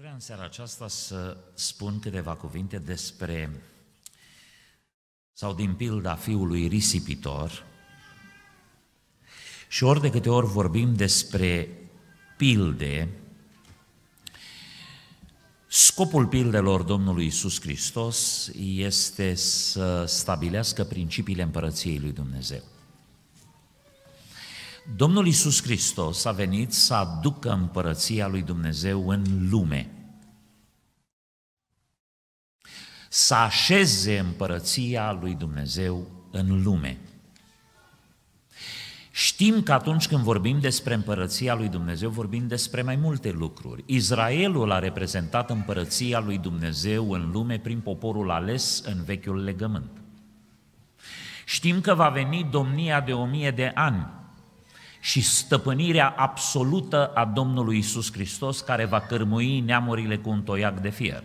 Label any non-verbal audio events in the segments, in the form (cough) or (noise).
vrea în seara aceasta să spun câteva cuvinte despre, sau din pilda fiului risipitor, și ori de câte ori vorbim despre pilde, scopul pildelor Domnului Isus Hristos este să stabilească principiile împărăției lui Dumnezeu. Domnul Isus Hristos a venit să aducă împărăția lui Dumnezeu în lume. Să așeze împărăția lui Dumnezeu în lume. Știm că atunci când vorbim despre împărăția lui Dumnezeu, vorbim despre mai multe lucruri. Israelul a reprezentat împărăția lui Dumnezeu în lume prin poporul ales în vechiul legământ. Știm că va veni domnia de o mie de ani și stăpânirea absolută a Domnului Isus Hristos, care va cărmui neamurile cu un toiac de fier.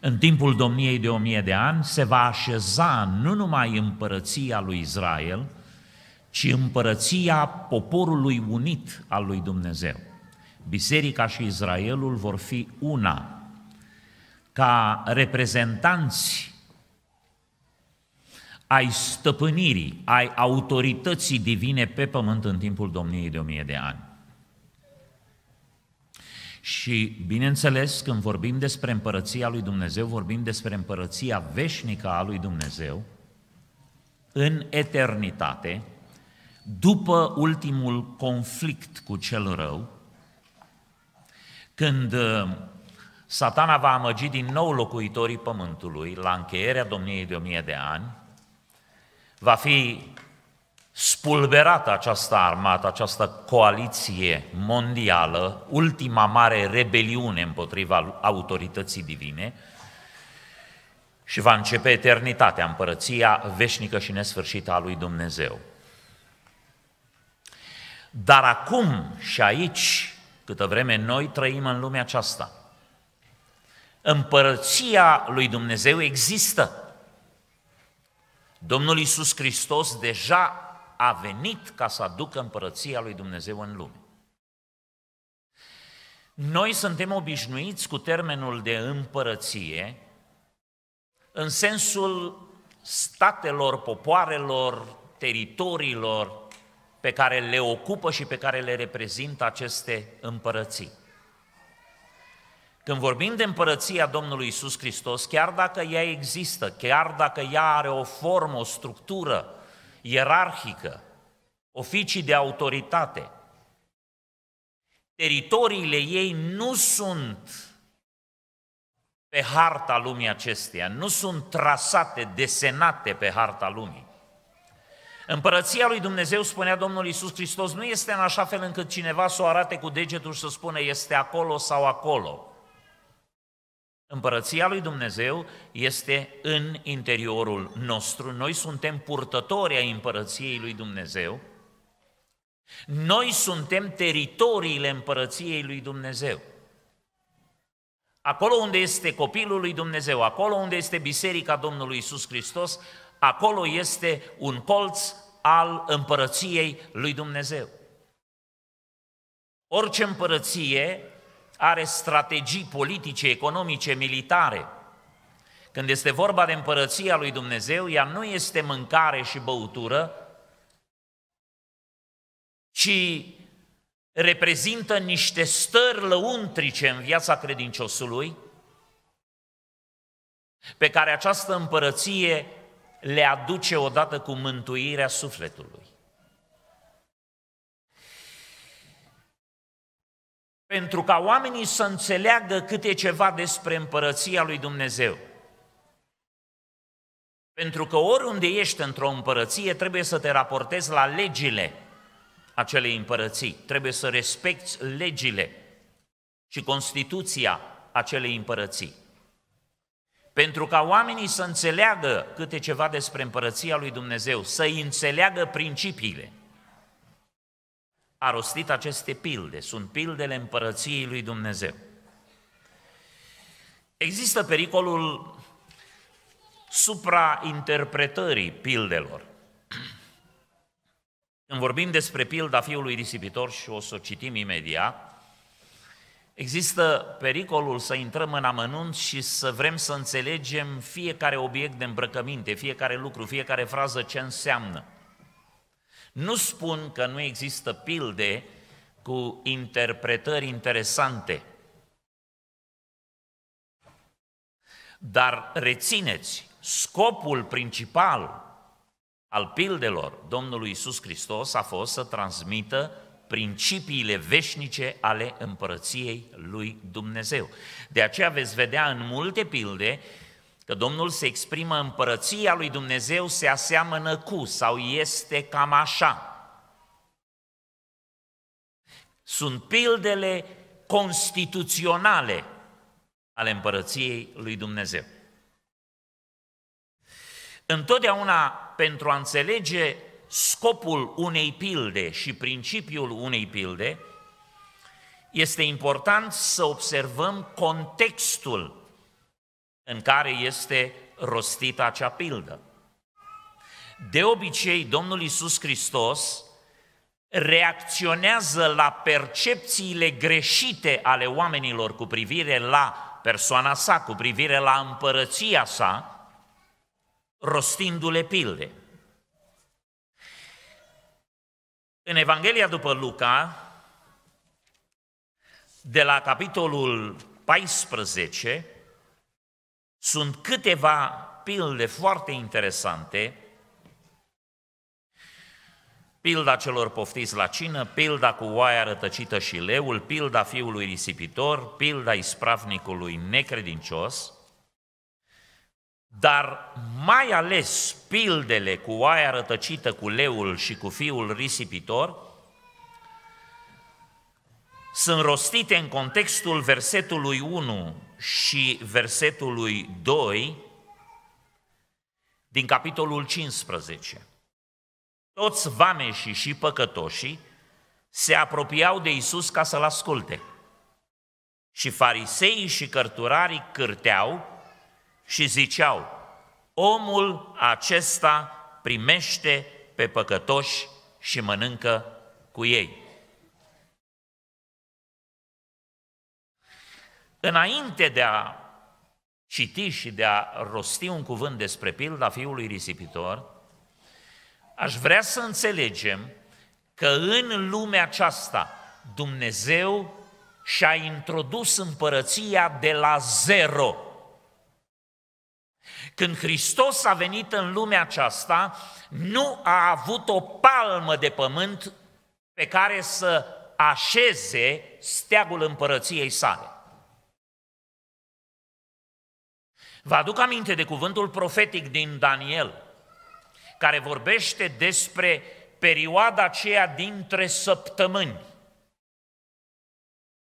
În timpul domniei de o mie de ani se va așeza nu numai împărăția lui Israel, ci împărăția poporului unit al lui Dumnezeu. Biserica și Israelul vor fi una. Ca reprezentanți ai stăpânirii, ai autorității divine pe pământ în timpul domniei de o mie de ani. Și, bineînțeles, când vorbim despre împărăția lui Dumnezeu, vorbim despre împărăția veșnică a lui Dumnezeu, în eternitate, după ultimul conflict cu cel rău, când uh, satana va amăgi din nou locuitorii pământului la încheierea domniei de o mie de ani, va fi spulberată această armată, această coaliție mondială, ultima mare rebeliune împotriva autorității divine și va începe eternitatea, împărăția veșnică și nesfârșită a lui Dumnezeu. Dar acum și aici, câtă vreme noi trăim în lumea aceasta, împărăția lui Dumnezeu există – Domnul Iisus Hristos deja a venit ca să aducă împărăția lui Dumnezeu în lume. Noi suntem obișnuiți cu termenul de împărăție în sensul statelor, popoarelor, teritoriilor pe care le ocupă și pe care le reprezintă aceste împărății. Când vorbim de împărăția Domnului Isus Hristos, chiar dacă ea există, chiar dacă ea are o formă, o structură ierarhică, oficii de autoritate, teritoriile ei nu sunt pe harta lumii acesteia, nu sunt trasate, desenate pe harta lumii. Împărăția lui Dumnezeu, spunea Domnul Isus Hristos, nu este în așa fel încât cineva să o arate cu degetul și să spune este acolo sau acolo. Împărăția lui Dumnezeu este în interiorul nostru. Noi suntem purtători ai împărăției lui Dumnezeu. Noi suntem teritoriile împărăției lui Dumnezeu. Acolo unde este copilul lui Dumnezeu, acolo unde este biserica Domnului Isus Hristos, acolo este un colț al împărăției lui Dumnezeu. Orice împărăție are strategii politice, economice, militare. Când este vorba de împărăția lui Dumnezeu, ea nu este mâncare și băutură, ci reprezintă niște stări lăuntrice în viața credinciosului, pe care această împărăție le aduce odată cu mântuirea sufletului. pentru ca oamenii să înțeleagă câte ceva despre împărăția lui Dumnezeu. Pentru că oriunde ești într-o împărăție, trebuie să te raportezi la legile acelei împărății, trebuie să respecti legile și Constituția acelei împărății. Pentru ca oamenii să înțeleagă câte ceva despre împărăția lui Dumnezeu, să înțeleagă principiile – a rostit aceste pilde. Sunt pildele împărăției lui Dumnezeu. Există pericolul suprainterpretării pildelor. (clears throat) Când vorbim despre pilda fiului disipitor și o să o citim imediat, există pericolul să intrăm în amănunt și să vrem să înțelegem fiecare obiect de îmbrăcăminte, fiecare lucru, fiecare frază ce înseamnă. Nu spun că nu există pilde cu interpretări interesante, dar rețineți, scopul principal al pildelor Domnului Isus Hristos a fost să transmită principiile veșnice ale împărăției lui Dumnezeu. De aceea veți vedea în multe pilde Că Domnul se exprimă împărăția lui Dumnezeu se aseamănă cu sau este cam așa. Sunt pildele constituționale ale împărăției lui Dumnezeu. Întotdeauna pentru a înțelege scopul unei pilde și principiul unei pilde, este important să observăm contextul în care este rostită acea pildă. De obicei, Domnul Isus Hristos reacționează la percepțiile greșite ale oamenilor cu privire la persoana sa, cu privire la împărăția sa, rostindu-le pilde. În Evanghelia după Luca, de la capitolul 14, sunt câteva pilde foarte interesante, pilda celor poftiți la cină, pilda cu oaia rătăcită și leul, pilda fiului risipitor, pilda ispravnicului necredincios, dar mai ales pildele cu oaia rătăcită, cu leul și cu fiul risipitor, sunt rostite în contextul versetului 1 și versetului 2 din capitolul 15. Toți vameșii și păcătoșii se apropiau de Isus ca să-L asculte. Și fariseii și cărturarii cârteau și ziceau, omul acesta primește pe păcătoși și mănâncă cu ei. înainte de a citi și de a rosti un cuvânt despre pilda fiului risipitor, aș vrea să înțelegem că în lumea aceasta Dumnezeu și-a introdus împărăția de la zero. Când Hristos a venit în lumea aceasta, nu a avut o palmă de pământ pe care să așeze steagul împărăției sale. Vă aduc aminte de cuvântul profetic din Daniel, care vorbește despre perioada aceea dintre săptămâni,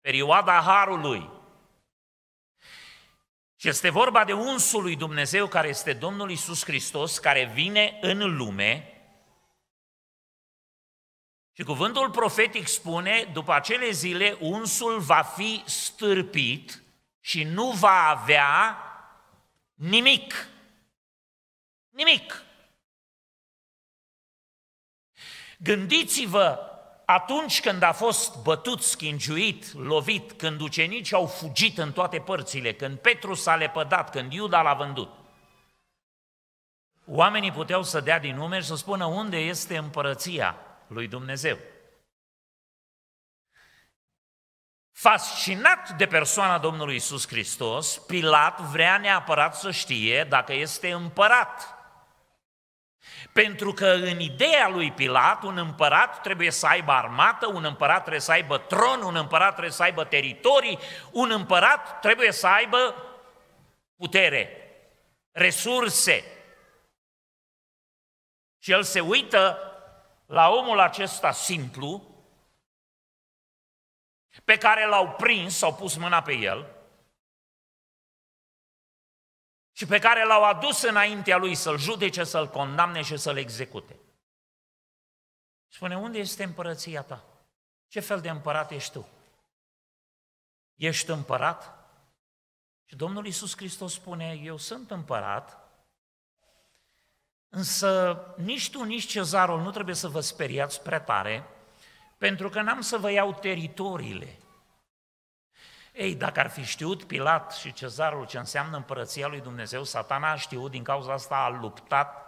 perioada Harului. Și este vorba de unsul lui Dumnezeu care este Domnul Isus Hristos, care vine în lume. Și cuvântul profetic spune, după acele zile, unsul va fi stârpit și nu va avea Nimic. Nimic. Gândiți-vă atunci când a fost bătut, schingiuit, lovit, când ucenicii au fugit în toate părțile, când Petru s-a lepădat, când Iuda l-a vândut. Oamenii puteau să dea din numeri și să spună unde este împărăția lui Dumnezeu. Fascinat de persoana Domnului Isus Hristos, Pilat vrea neapărat să știe dacă este împărat. Pentru că în ideea lui Pilat, un împărat trebuie să aibă armată, un împărat trebuie să aibă tron, un împărat trebuie să aibă teritorii, un împărat trebuie să aibă putere, resurse. Și el se uită la omul acesta simplu, pe care l-au prins, au pus mâna pe el și pe care l-au adus înaintea lui să-l judece, să-l condamne și să-l execute. Spune, unde este împărăția ta? Ce fel de împărat ești tu? Ești împărat? Și Domnul Iisus Hristos spune, eu sunt împărat, însă nici tu, nici cezarul nu trebuie să vă speriați prea tare, pentru că n-am să vă iau teritoriile. Ei, dacă ar fi știut Pilat și cezarul ce înseamnă împărăția lui Dumnezeu, satana a știut, din cauza asta a luptat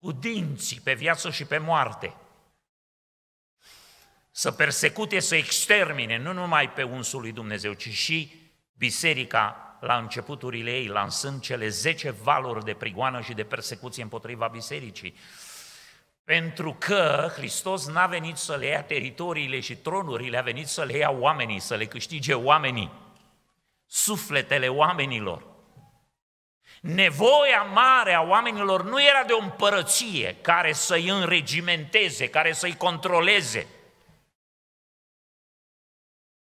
cu dinții pe viață și pe moarte. Să persecute, să extermine nu numai pe unsul lui Dumnezeu, ci și biserica la începuturile ei, lansând cele zece valuri de prigoană și de persecuție împotriva bisericii. Pentru că Hristos n-a venit să le ia teritoriile și tronurile, a venit să le ia oamenii, să le câștige oamenii, sufletele oamenilor. Nevoia mare a oamenilor nu era de o împărăție care să-i înregimenteze, care să-i controleze,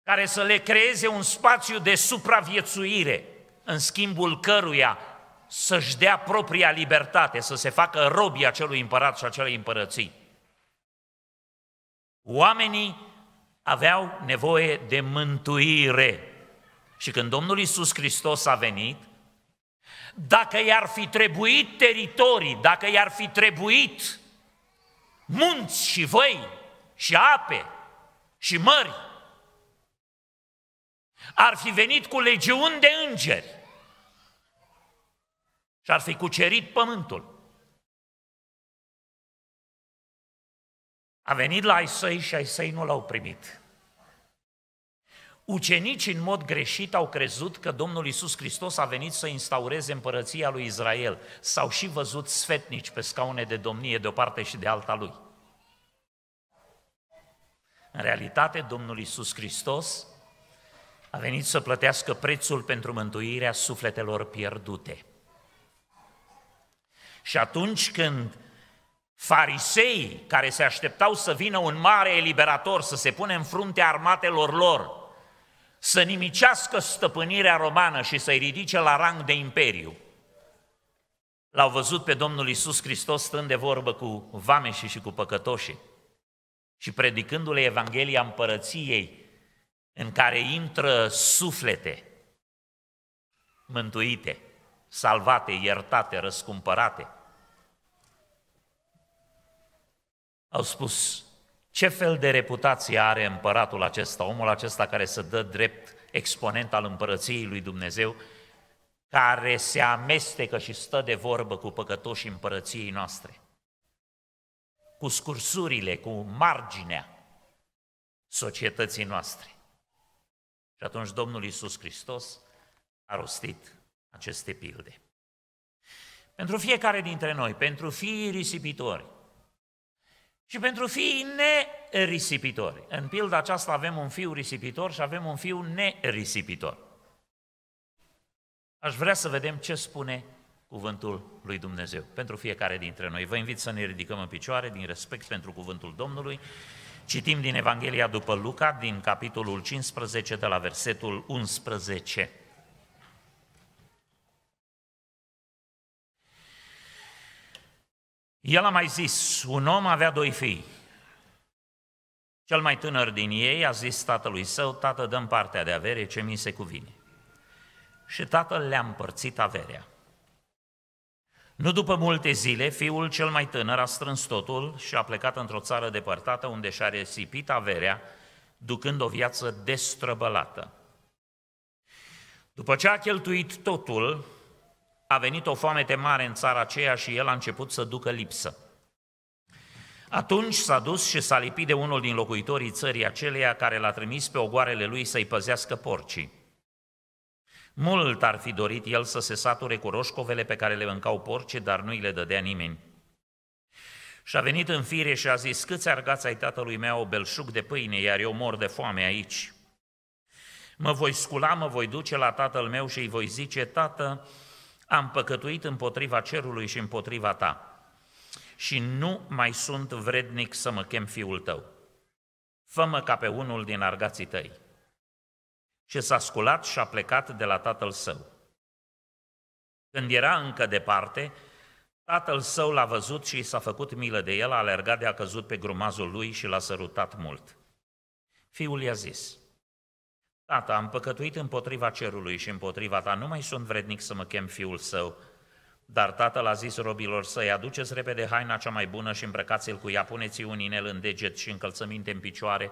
care să le creeze un spațiu de supraviețuire, în schimbul căruia să-și dea propria libertate, să se facă robii acelui împărat și acelei împărății. Oamenii aveau nevoie de mântuire. Și când Domnul Isus Hristos a venit, dacă i-ar fi trebuit teritorii, dacă i-ar fi trebuit munți și văi și ape și mări, ar fi venit cu legiuni de îngeri și ar fi cucerit pământul. A venit la ai săi și ai săi nu l-au primit. Ucenicii în mod greșit au crezut că Domnul Isus Hristos a venit să instaureze împărăția lui Israel. S-au și văzut sfetnici pe scaune de domnie de o parte și de alta lui. În realitate, Domnul Isus Hristos a venit să plătească prețul pentru mântuirea sufletelor pierdute. Și atunci când fariseii care se așteptau să vină un mare eliberator, să se pune în fruntea armatelor lor, să nimicească stăpânirea romană și să-i ridice la rang de imperiu, l-au văzut pe Domnul Isus Hristos stând de vorbă cu vameșii și cu păcătoșii și predicându-le Evanghelia Împărăției, în care intră suflete mântuite salvate, iertate, răscumpărate. Au spus, ce fel de reputație are împăratul acesta, omul acesta care se dă drept exponent al împărăției lui Dumnezeu, care se amestecă și stă de vorbă cu păcătoșii împărăției noastre, cu scursurile, cu marginea societății noastre. Și atunci Domnul Iisus Hristos a rostit aceste pilde. Pentru fiecare dintre noi, pentru fiii risipitori și pentru fiii nerisipitori. În pilda aceasta avem un fiu risipitor și avem un fiu nerisipitor. Aș vrea să vedem ce spune cuvântul lui Dumnezeu pentru fiecare dintre noi. Vă invit să ne ridicăm în picioare din respect pentru cuvântul Domnului. Citim din Evanghelia după Luca, din capitolul 15, de la versetul 11. El a mai zis, un om avea doi fii. Cel mai tânăr din ei a zis tatălui său, tată, dăm partea de avere ce mi se cuvine. Și tatăl le-a împărțit averea. Nu după multe zile, fiul cel mai tânăr a strâns totul și a plecat într-o țară depărtată unde și-a resipit averea, ducând o viață destrăbălată. După ce a cheltuit totul, a venit o foamete mare în țara aceea și el a început să ducă lipsă. Atunci s-a dus și s-a lipit de unul din locuitorii țării aceleia care l-a trimis pe ogoarele lui să-i păzească porcii. Mult ar fi dorit el să se sature cu roșcovele pe care le mâncau porcii, dar nu îi le dădea nimeni. Și a venit în fire și a zis, câți argați ai tatălui meu o belșug de pâine, iar eu mor de foame aici. Mă voi scula, mă voi duce la tatăl meu și îi voi zice, tată, am păcătuit împotriva cerului și împotriva ta și nu mai sunt vrednic să mă chem fiul tău. Fă-mă ca pe unul din argații tăi. Și s-a sculat și a plecat de la tatăl său. Când era încă departe, tatăl său l-a văzut și s-a făcut milă de el, a alergat de a căzut pe grumazul lui și l-a sărutat mult. Fiul i-a zis, Tată, am păcătuit împotriva cerului și împotriva ta, nu mai sunt vrednic să mă chem fiul său. Dar tatăl a zis robilor să-i aduceți repede haina cea mai bună și îmbrăcați-l cu ea, puneți un inel în deget și încălțăminte în picioare,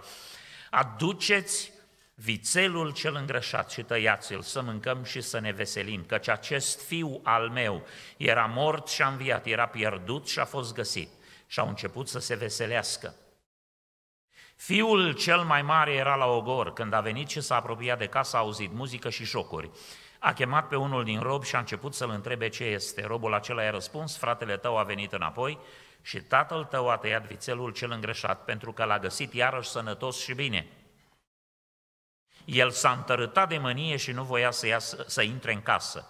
aduceți vițelul cel îngrășat și tăiați-l, să mâncăm și să ne veselim, căci acest fiu al meu era mort și a înviat, era pierdut și a fost găsit. Și au început să se veselească. Fiul cel mai mare era la ogor. Când a venit și s-a apropiat de casă, a auzit muzică și șocuri. A chemat pe unul din rob și a început să-l întrebe ce este. Robul acela i-a răspuns, fratele tău a venit înapoi și tatăl tău a tăiat vițelul cel îngreșat pentru că l-a găsit iarăși sănătos și bine. El s-a întărâtat de mânie și nu voia să, iasă, să intre în casă.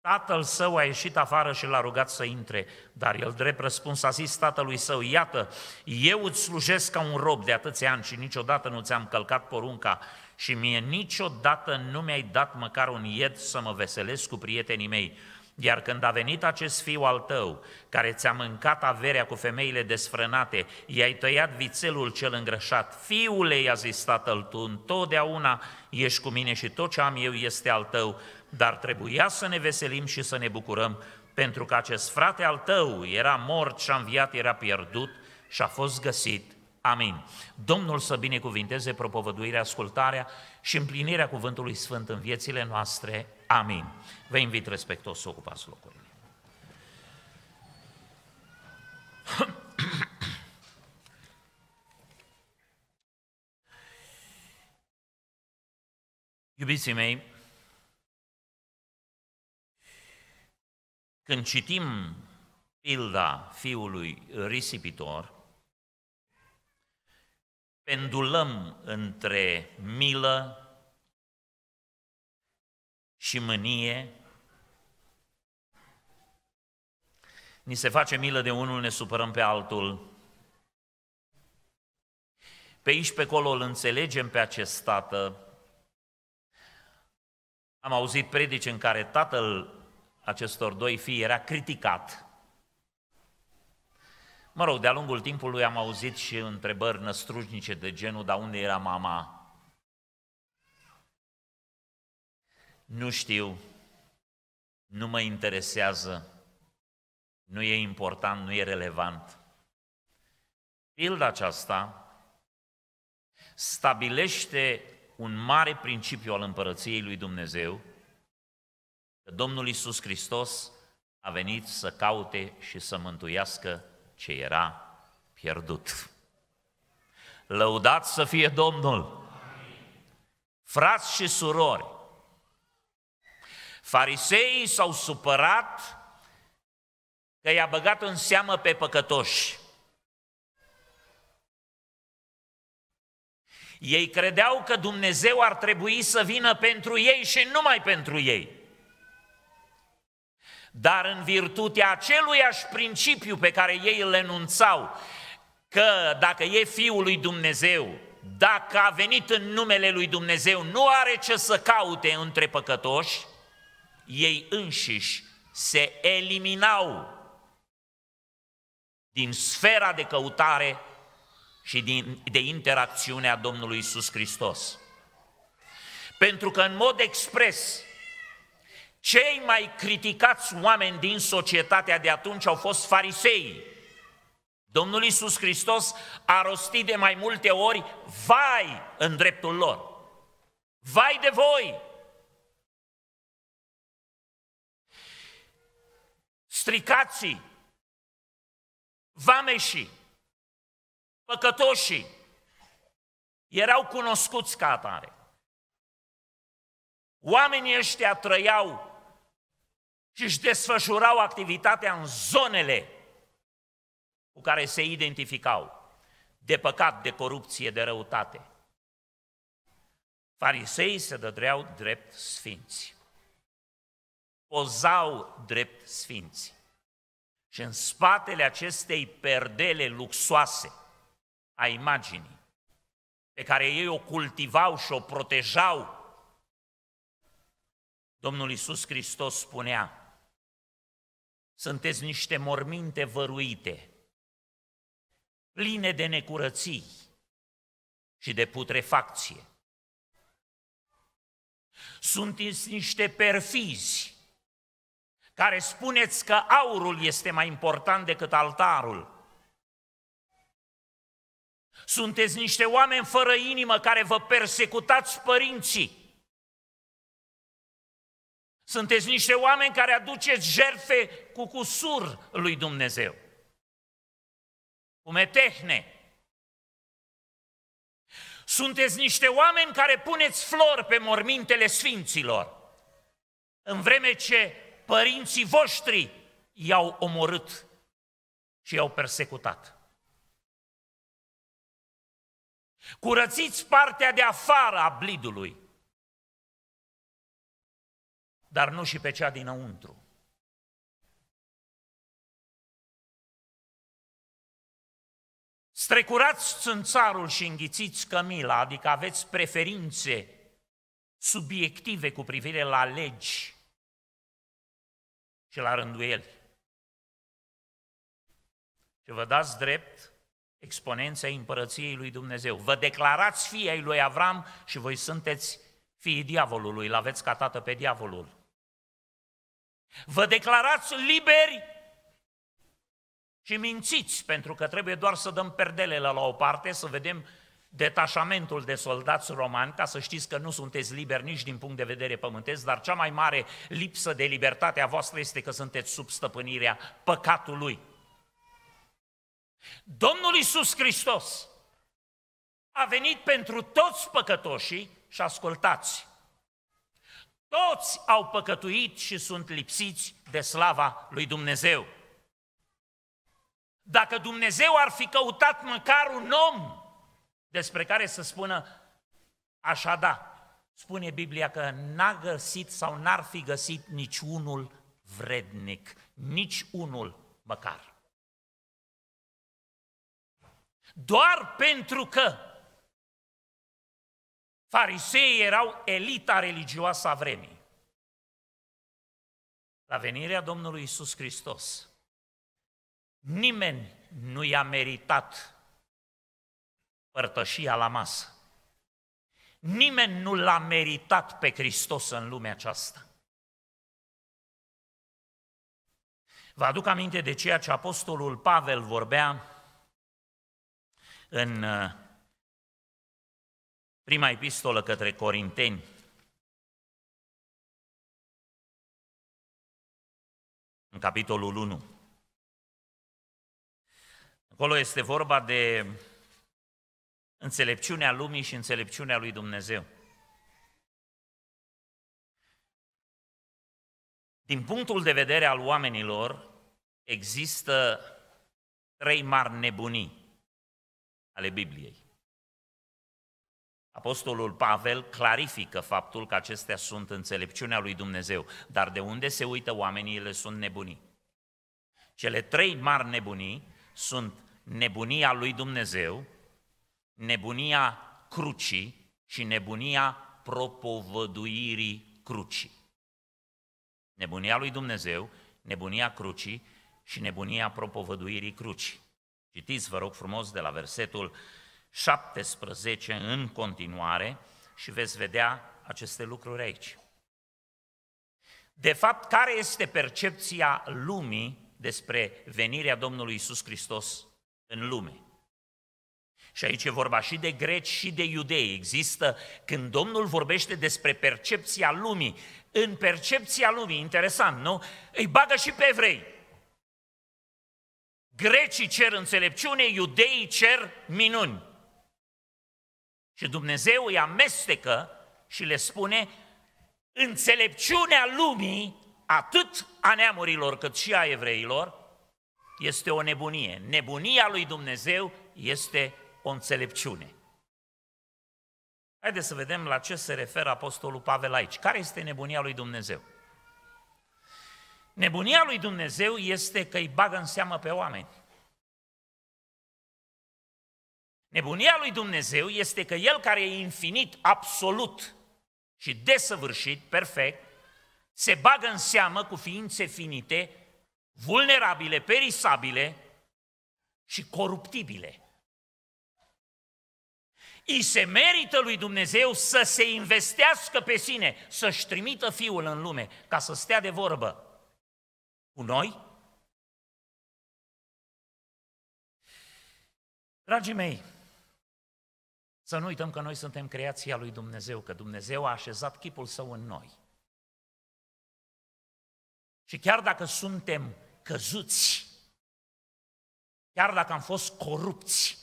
Tatăl său a ieșit afară și l-a rugat să intre, dar el drept răspuns a zis tatălui său, iată, eu îți slujesc ca un rob de atâția ani și niciodată nu ți-am călcat porunca și mie niciodată nu mi-ai dat măcar un ied să mă veselesc cu prietenii mei. Iar când a venit acest fiu al tău, care ți-a mâncat averea cu femeile desfrânate, i-ai tăiat vițelul cel îngrășat, fiule, i-a zis tatăl, tu întotdeauna ești cu mine și tot ce am eu este al tău, dar trebuia să ne veselim și să ne bucurăm, pentru că acest frate al tău era mort și a înviat, era pierdut și a fost găsit. Amin. Domnul să binecuvinteze propovăduirea, ascultarea și împlinirea cuvântului sfânt în viețile noastre. Amin. Vă invit respectos să ocupați locurile. (clears throat) Iubiții mei, Când citim pilda fiului risipitor, pendulăm între milă și mânie, ni se face milă de unul, ne supărăm pe altul, pe aici, pe acolo îl înțelegem pe acest tată. Am auzit predici în care tatăl acestor doi fii era criticat. Mă rog, de-a lungul timpului am auzit și întrebări năstrușnice de genul, dar unde era mama? Nu știu, nu mă interesează, nu e important, nu e relevant. Pilda aceasta stabilește un mare principiu al împărăției lui Dumnezeu, că Domnul Isus Hristos a venit să caute și să mântuiască ce era pierdut. Lăudat să fie Domnul! Frați și surori, fariseii s-au supărat că i-a băgat în seamă pe păcătoși. Ei credeau că Dumnezeu ar trebui să vină pentru ei și numai pentru ei dar în virtutea aceluiași principiu pe care ei îl enunțau, că dacă e Fiul lui Dumnezeu, dacă a venit în numele lui Dumnezeu, nu are ce să caute între păcătoși, ei înșiși se eliminau din sfera de căutare și din, de interacțiune a Domnului Isus Hristos. Pentru că în mod expres, cei mai criticați oameni din societatea de atunci au fost fariseii. Domnul Iisus Hristos a rostit de mai multe ori, vai în dreptul lor, vai de voi! Stricații, vameșii, păcătoșii, erau cunoscuți ca atare. Oamenii ăștia trăiau și își desfășurau activitatea în zonele cu care se identificau, de păcat, de corupție, de răutate. Fariseii se dădreau drept sfinți, pozau drept sfinți. Și în spatele acestei perdele luxoase a imaginii, pe care ei o cultivau și o protejau, Domnul Isus Hristos spunea, sunteți niște morminte văruite, pline de necurății și de putrefacție. Sunteți niște perfizi care spuneți că aurul este mai important decât altarul. Sunteți niște oameni fără inimă care vă persecutați părinții sunteți niște oameni care aduceți jerfe cu cusur lui Dumnezeu. Cu metehne. Sunteți niște oameni care puneți flori pe mormintele sfinților. În vreme ce părinții voștri i-au omorât și i-au persecutat. Curățiți partea de afară a blidului dar nu și pe cea dinăuntru. Strecurați țânțarul și înghițiți cămila, adică aveți preferințe subiective cu privire la legi și la rânduieli. Și vă dați drept exponenței împărăției lui Dumnezeu. Vă declarați fii ai lui Avram și voi sunteți fiii diavolului, l-aveți ca tată pe diavolul. Vă declarați liberi și mințiți, pentru că trebuie doar să dăm perdelele la o parte, să vedem detașamentul de soldați romani, ca să știți că nu sunteți liberi nici din punct de vedere pământesc, dar cea mai mare lipsă de libertate a voastră este că sunteți sub stăpânirea păcatului. Domnul Iisus Hristos a venit pentru toți păcătoșii și ascultați, toți au păcătuit și sunt lipsiți de slava lui Dumnezeu. Dacă Dumnezeu ar fi căutat măcar un om despre care să spună așa da, spune Biblia că n-a găsit sau n-ar fi găsit niciunul vrednic, nici unul măcar. Doar pentru că Fariseii erau elita religioasă a vremii. La venirea Domnului Isus Hristos, nimeni nu i-a meritat părtășia la masă. Nimeni nu l-a meritat pe Hristos în lumea aceasta. Vă aduc aminte de ceea ce Apostolul Pavel vorbea în uh, prima epistolă către Corinteni, în capitolul 1. Acolo este vorba de înțelepciunea lumii și înțelepciunea lui Dumnezeu. Din punctul de vedere al oamenilor, există trei mari nebunii ale Bibliei. Apostolul Pavel clarifică faptul că acestea sunt înțelepciunea lui Dumnezeu, dar de unde se uită oamenii, ele sunt nebunii. Cele trei mari nebunii sunt nebunia lui Dumnezeu, nebunia crucii și nebunia propovăduirii crucii. Nebunia lui Dumnezeu, nebunia crucii și nebunia propovăduirii crucii. Citiți, vă rog frumos, de la versetul 17 în continuare și veți vedea aceste lucruri aici. De fapt, care este percepția lumii despre venirea Domnului Isus Hristos în lume? Și aici e vorba și de greci și de iudei. Există, când Domnul vorbește despre percepția lumii, în percepția lumii, interesant, nu? Îi bagă și pe evrei. Grecii cer înțelepciune, iudeii cer minuni. Și Dumnezeu îi amestecă și le spune înțelepciunea lumii, atât a neamurilor cât și a evreilor, este o nebunie. Nebunia lui Dumnezeu este o înțelepciune. Haideți să vedem la ce se referă Apostolul Pavel aici. Care este nebunia lui Dumnezeu? Nebunia lui Dumnezeu este că îi bagă în seamă pe oameni. Nebunia lui Dumnezeu este că El care e infinit, absolut și desăvârșit, perfect, se bagă în seamă cu ființe finite, vulnerabile, perisabile și coruptibile. I se merită lui Dumnezeu să se investească pe sine, să-și trimită Fiul în lume, ca să stea de vorbă cu noi. Dragii mei, să nu uităm că noi suntem creația lui Dumnezeu, că Dumnezeu a așezat chipul său în noi. Și chiar dacă suntem căzuți, chiar dacă am fost corupți,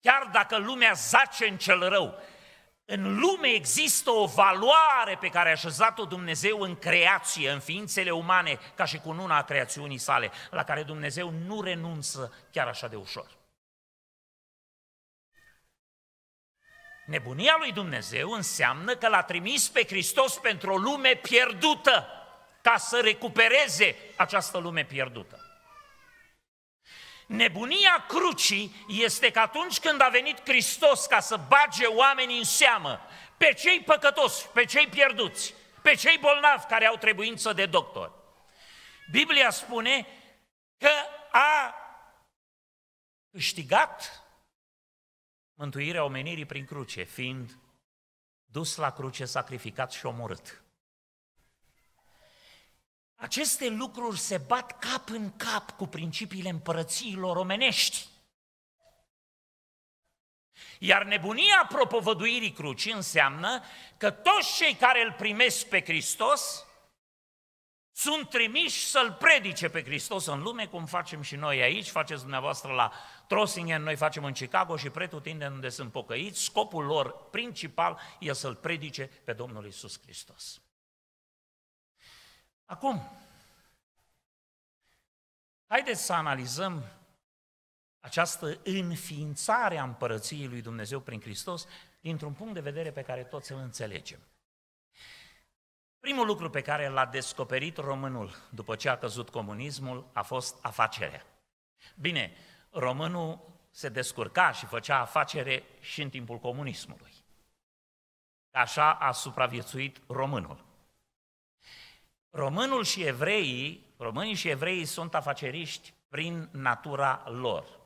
chiar dacă lumea zace în cel rău, în lume există o valoare pe care a așezat-o Dumnezeu în creație, în ființele umane, ca și cu una a creațiunii sale, la care Dumnezeu nu renunță chiar așa de ușor. Nebunia lui Dumnezeu înseamnă că l-a trimis pe Hristos pentru o lume pierdută, ca să recupereze această lume pierdută. Nebunia crucii este că atunci când a venit Hristos ca să bage oamenii în seamă, pe cei păcătoși, pe cei pierduți, pe cei bolnavi care au trebuință de doctor. Biblia spune că a câștigat mântuirea omenirii prin cruce, fiind dus la cruce, sacrificat și omorât. Aceste lucruri se bat cap în cap cu principiile împărățiilor omenești. Iar nebunia propovăduirii crucii înseamnă că toți cei care îl primesc pe Hristos sunt trimiși să-L predice pe Hristos în lume, cum facem și noi aici, faceți dumneavoastră la Trosingen noi facem în Chicago și pretutindeni unde sunt pocăiți, scopul lor principal e să-L predice pe Domnul Isus Hristos. Acum, haideți să analizăm această înființare a împărăției lui Dumnezeu prin Hristos dintr-un punct de vedere pe care toți îl înțelegem. Primul lucru pe care l-a descoperit românul după ce a căzut comunismul a fost afacerea. Bine, românul se descurca și făcea afacere și în timpul comunismului. Așa a supraviețuit românul. Românul și evreii, românii și evreii sunt afaceriști prin natura lor.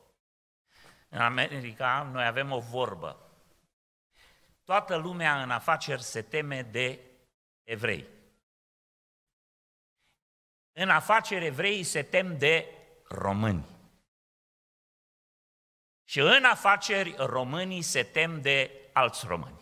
În America noi avem o vorbă. Toată lumea în afaceri se teme de evrei. În afaceri evrei se tem de români. Și în afaceri, românii se tem de alți români.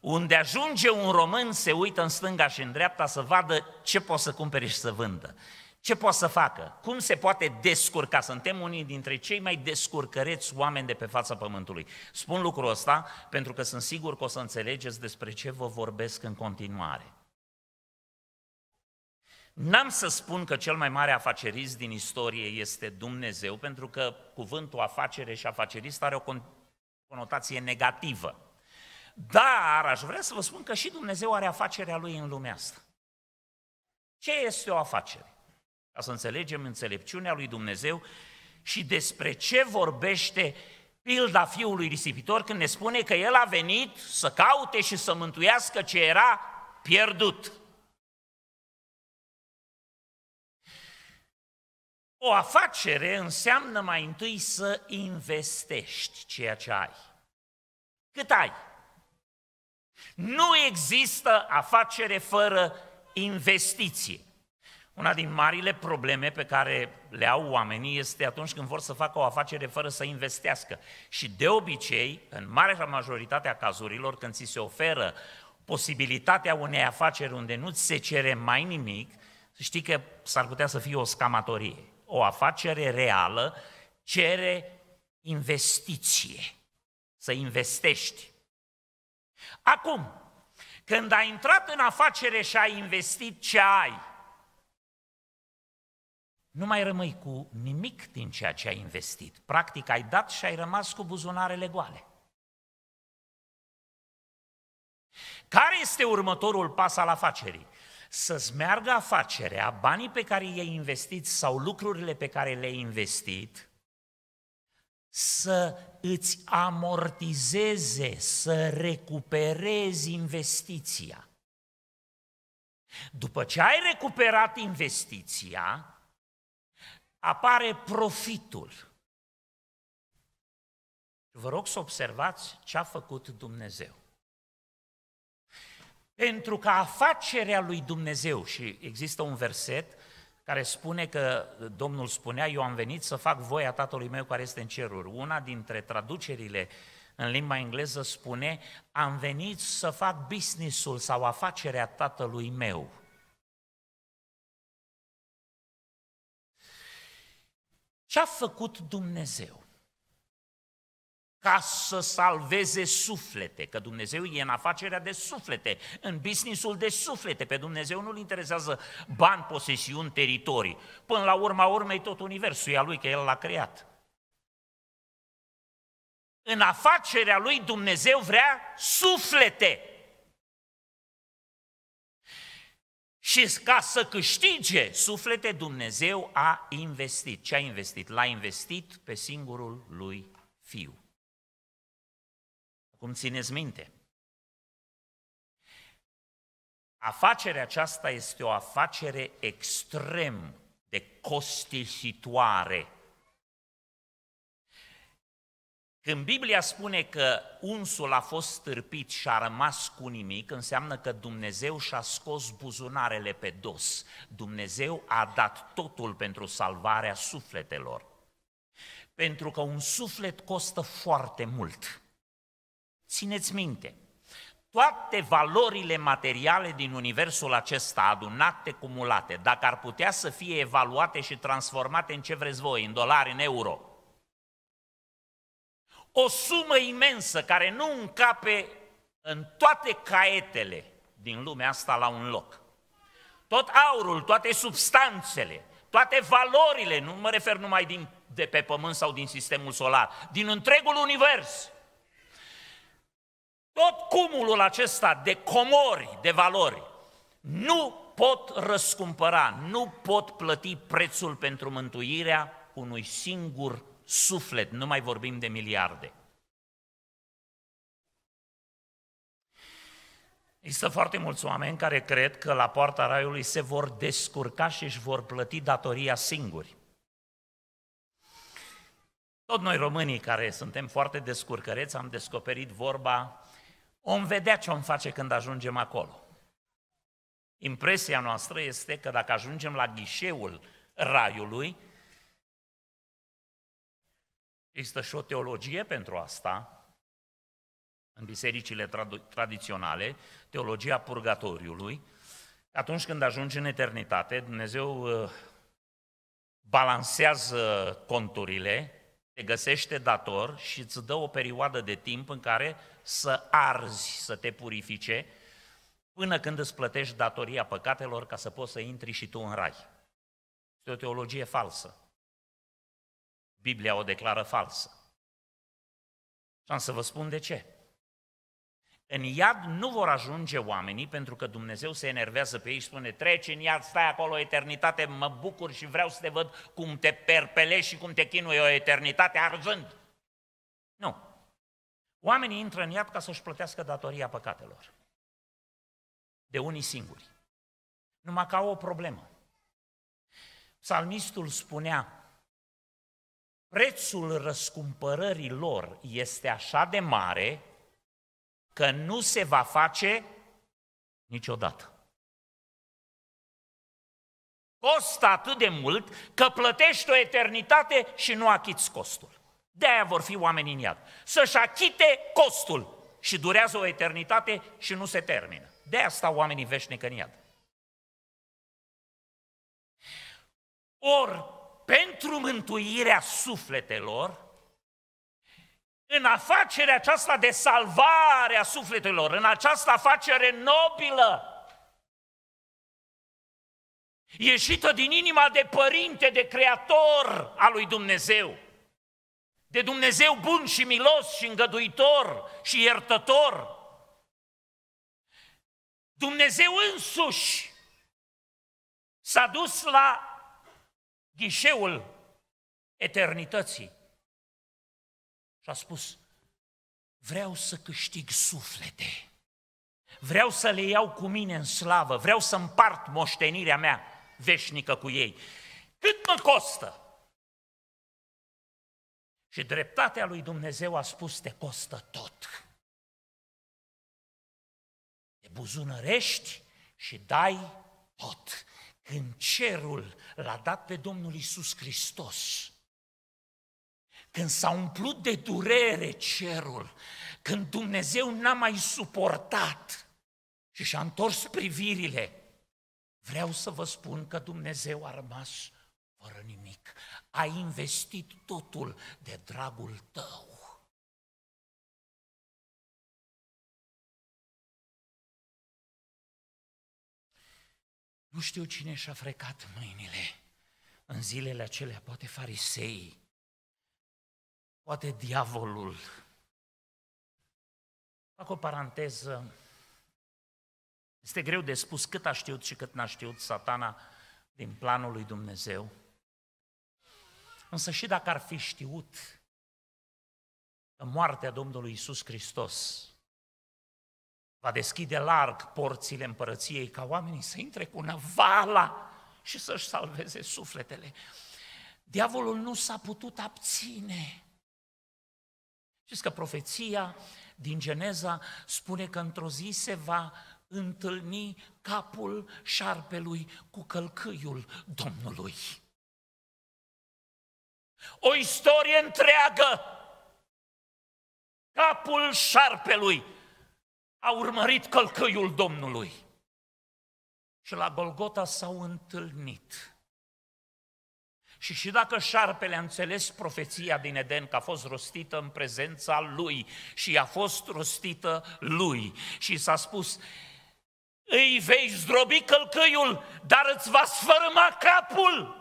Unde ajunge un român, se uită în stânga și în dreapta să vadă ce poate să cumpere și să vândă. Ce poate să facă? Cum se poate descurca? Suntem unii dintre cei mai descurcăreți oameni de pe fața pământului. Spun lucrul ăsta pentru că sunt sigur că o să înțelegeți despre ce vă vorbesc în continuare. N-am să spun că cel mai mare afacerist din istorie este Dumnezeu, pentru că cuvântul afacere și afacerist are o conotație negativă. Dar aș vrea să vă spun că și Dumnezeu are afacerea lui în lumea asta. Ce este o afacere? Ca să înțelegem înțelepciunea lui Dumnezeu și despre ce vorbește pilda fiului risipitor când ne spune că el a venit să caute și să mântuiască ce era pierdut. O afacere înseamnă mai întâi să investești ceea ce ai. Cât ai? Nu există afacere fără investiție. Una din marile probleme pe care le au oamenii este atunci când vor să facă o afacere fără să investească. Și de obicei, în marea majoritate a cazurilor, când ți se oferă posibilitatea unei afaceri unde nu ți se cere mai nimic, știi că s-ar putea să fie o scamatorie o afacere reală cere investiție, să investești. Acum, când ai intrat în afacere și ai investit ce ai, nu mai rămâi cu nimic din ceea ce ai investit. Practic, ai dat și ai rămas cu buzunarele goale. Care este următorul pas al afacerii? să-ți meargă afacerea, banii pe care i-ai investit sau lucrurile pe care le-ai investit, să îți amortizeze, să recuperezi investiția. După ce ai recuperat investiția, apare profitul. Vă rog să observați ce a făcut Dumnezeu. Pentru că afacerea lui Dumnezeu, și există un verset care spune că Domnul spunea, eu am venit să fac voia Tatălui meu care este în ceruri. Una dintre traducerile în limba engleză spune, am venit să fac businessul sau afacerea Tatălui meu. Ce a făcut Dumnezeu? ca să salveze suflete, că Dumnezeu e în afacerea de suflete, în businessul de suflete, pe Dumnezeu nu-l interesează bani, posesiuni, teritorii. Până la urma urmei tot universul e a lui, că el l-a creat. În afacerea lui Dumnezeu vrea suflete. Și ca să câștige suflete, Dumnezeu a investit. Ce a investit? L-a investit pe singurul lui fiu cum țineți minte. Afacerea aceasta este o afacere extrem de costisitoare. Când Biblia spune că unsul a fost stârpit și a rămas cu nimic, înseamnă că Dumnezeu și-a scos buzunarele pe dos. Dumnezeu a dat totul pentru salvarea sufletelor. Pentru că un suflet costă foarte mult. Țineți minte, toate valorile materiale din universul acesta adunate, cumulate, dacă ar putea să fie evaluate și transformate în ce vreți voi, în dolari, în euro, o sumă imensă care nu încape în toate caietele din lumea asta la un loc. Tot aurul, toate substanțele, toate valorile, nu mă refer numai din, de pe pământ sau din sistemul solar, din întregul univers – tot cumulul acesta de comori, de valori, nu pot răscumpăra, nu pot plăti prețul pentru mântuirea unui singur suflet, nu mai vorbim de miliarde. Există foarte mulți oameni care cred că la poarta raiului se vor descurca și își vor plăti datoria singuri. Tot noi românii care suntem foarte descurcăreți am descoperit vorba Om vedea ce om face când ajungem acolo. Impresia noastră este că dacă ajungem la ghișeul raiului, există și o teologie pentru asta, în bisericile trad- tradiționale, teologia purgatoriului, atunci când ajungi în eternitate, Dumnezeu uh, balansează conturile te găsește dator și îți dă o perioadă de timp în care să arzi, să te purifice, până când îți plătești datoria păcatelor ca să poți să intri și tu în rai. Este o teologie falsă. Biblia o declară falsă. Și am să vă spun de ce. În iad nu vor ajunge oamenii pentru că Dumnezeu se enervează pe ei și spune treci în iad, stai acolo o eternitate, mă bucur și vreau să te văd cum te perpelești și cum te chinui o eternitate arzând. Nu. Oamenii intră în iad ca să-și plătească datoria păcatelor. De unii singuri. Numai că au o problemă. Psalmistul spunea, prețul răscumpărării lor este așa de mare că nu se va face niciodată. Costă atât de mult că plătești o eternitate și nu achiți costul. De-aia vor fi oamenii în iad. Să-și achite costul și durează o eternitate și nu se termină. De-aia stau oamenii veșnic în iad. Ori, pentru mântuirea sufletelor, în afacerea aceasta de salvare a sufletelor, în această afacere nobilă, ieșită din inima de părinte, de creator al lui Dumnezeu, de Dumnezeu bun și milos și îngăduitor și iertător. Dumnezeu însuși s-a dus la ghișeul eternității a spus, vreau să câștig suflete, vreau să le iau cu mine în slavă, vreau să împart moștenirea mea veșnică cu ei. Cât mă costă? Și dreptatea lui Dumnezeu a spus, te costă tot. Te buzunărești și dai tot. Când cerul l-a dat pe Domnul Isus Hristos, când s-a umplut de durere cerul, când Dumnezeu n-a mai suportat și și-a întors privirile, vreau să vă spun că Dumnezeu a rămas fără nimic. A investit totul de dragul tău. Nu știu cine și-a frecat mâinile în zilele acelea, poate farisei, poate diavolul. Fac o paranteză. Este greu de spus cât a știut și cât n-a știut satana din planul lui Dumnezeu. Însă și dacă ar fi știut că moartea Domnului Isus Hristos va deschide larg porțile împărăției ca oamenii să intre cu navala și să-și salveze sufletele. Diavolul nu s-a putut abține. Știți că profeția din Geneza spune că într-o zi se va întâlni capul șarpelui cu călcâiul Domnului. O istorie întreagă! Capul șarpelui a urmărit călcâiul Domnului. Și la Golgota s-au întâlnit. Și și dacă șarpele a înțeles profeția din Eden că a fost rostită în prezența lui și a fost rostită lui și s-a spus, îi vei zdrobi călcăiul, dar îți va sfărâma capul.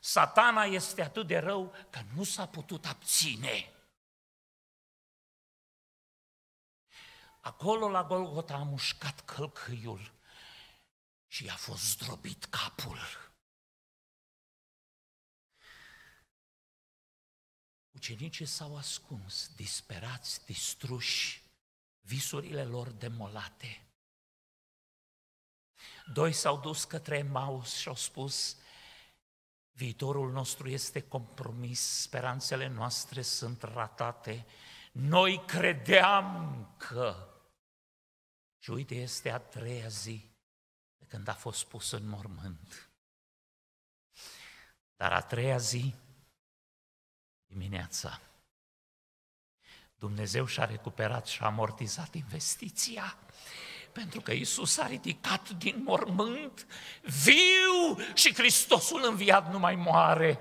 Satana este atât de rău că nu s-a putut abține. Acolo la Golgota a mușcat călcâiul și a fost zdrobit capul. Ucenicii s-au ascuns, disperați, distruși, visurile lor demolate. Doi s-au dus către Maus și au spus, viitorul nostru este compromis, speranțele noastre sunt ratate, noi credeam că... Și uite, este a treia zi de când a fost pus în mormânt. Dar a treia zi dimineața. Dumnezeu și-a recuperat și-a amortizat investiția, pentru că Isus a ridicat din mormânt viu și Hristosul înviat nu mai moare.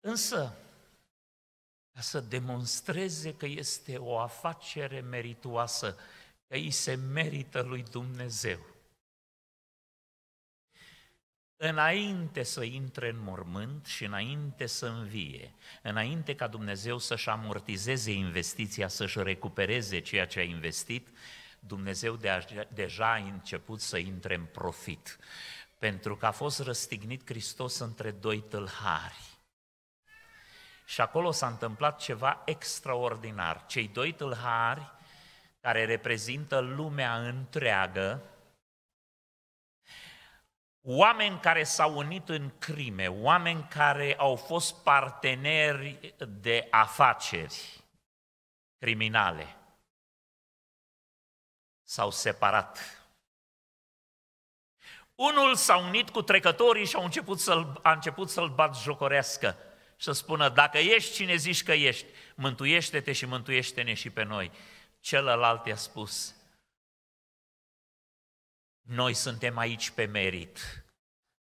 Însă, ca să demonstreze că este o afacere meritoasă, că îi se merită lui Dumnezeu, înainte să intre în mormânt și înainte să învie, înainte ca Dumnezeu să-și amortizeze investiția, să-și recupereze ceea ce a investit, Dumnezeu de- deja a început să intre în profit, pentru că a fost răstignit Hristos între doi tâlhari. Și acolo s-a întâmplat ceva extraordinar. Cei doi tâlhari, care reprezintă lumea întreagă, Oameni care s-au unit în crime, oameni care au fost parteneri de afaceri criminale, s-au separat. Unul s-a unit cu trecătorii și a început să-l, a început să-l bat jocorească și să spună, dacă ești cine zici că ești, mântuiește-te și mântuiește-ne și pe noi. Celălalt i-a spus, noi suntem aici pe merit,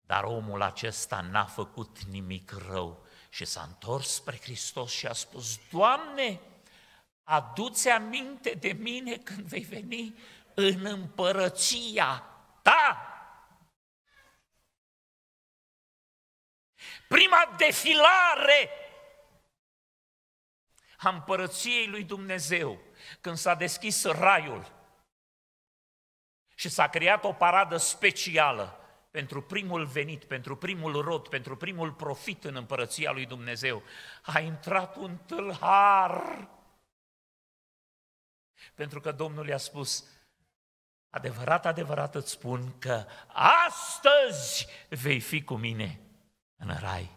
dar omul acesta n-a făcut nimic rău și s-a întors spre Hristos și a spus, Doamne, adu-ți aminte de mine când vei veni în împărăția ta. Prima defilare a împărăției lui Dumnezeu, când s-a deschis raiul, și s-a creat o paradă specială pentru primul venit, pentru primul rod, pentru primul profit în împărăția lui Dumnezeu. A intrat un tâlhar. Pentru că Domnul i-a spus, adevărat, adevărat îți spun că astăzi vei fi cu mine în rai.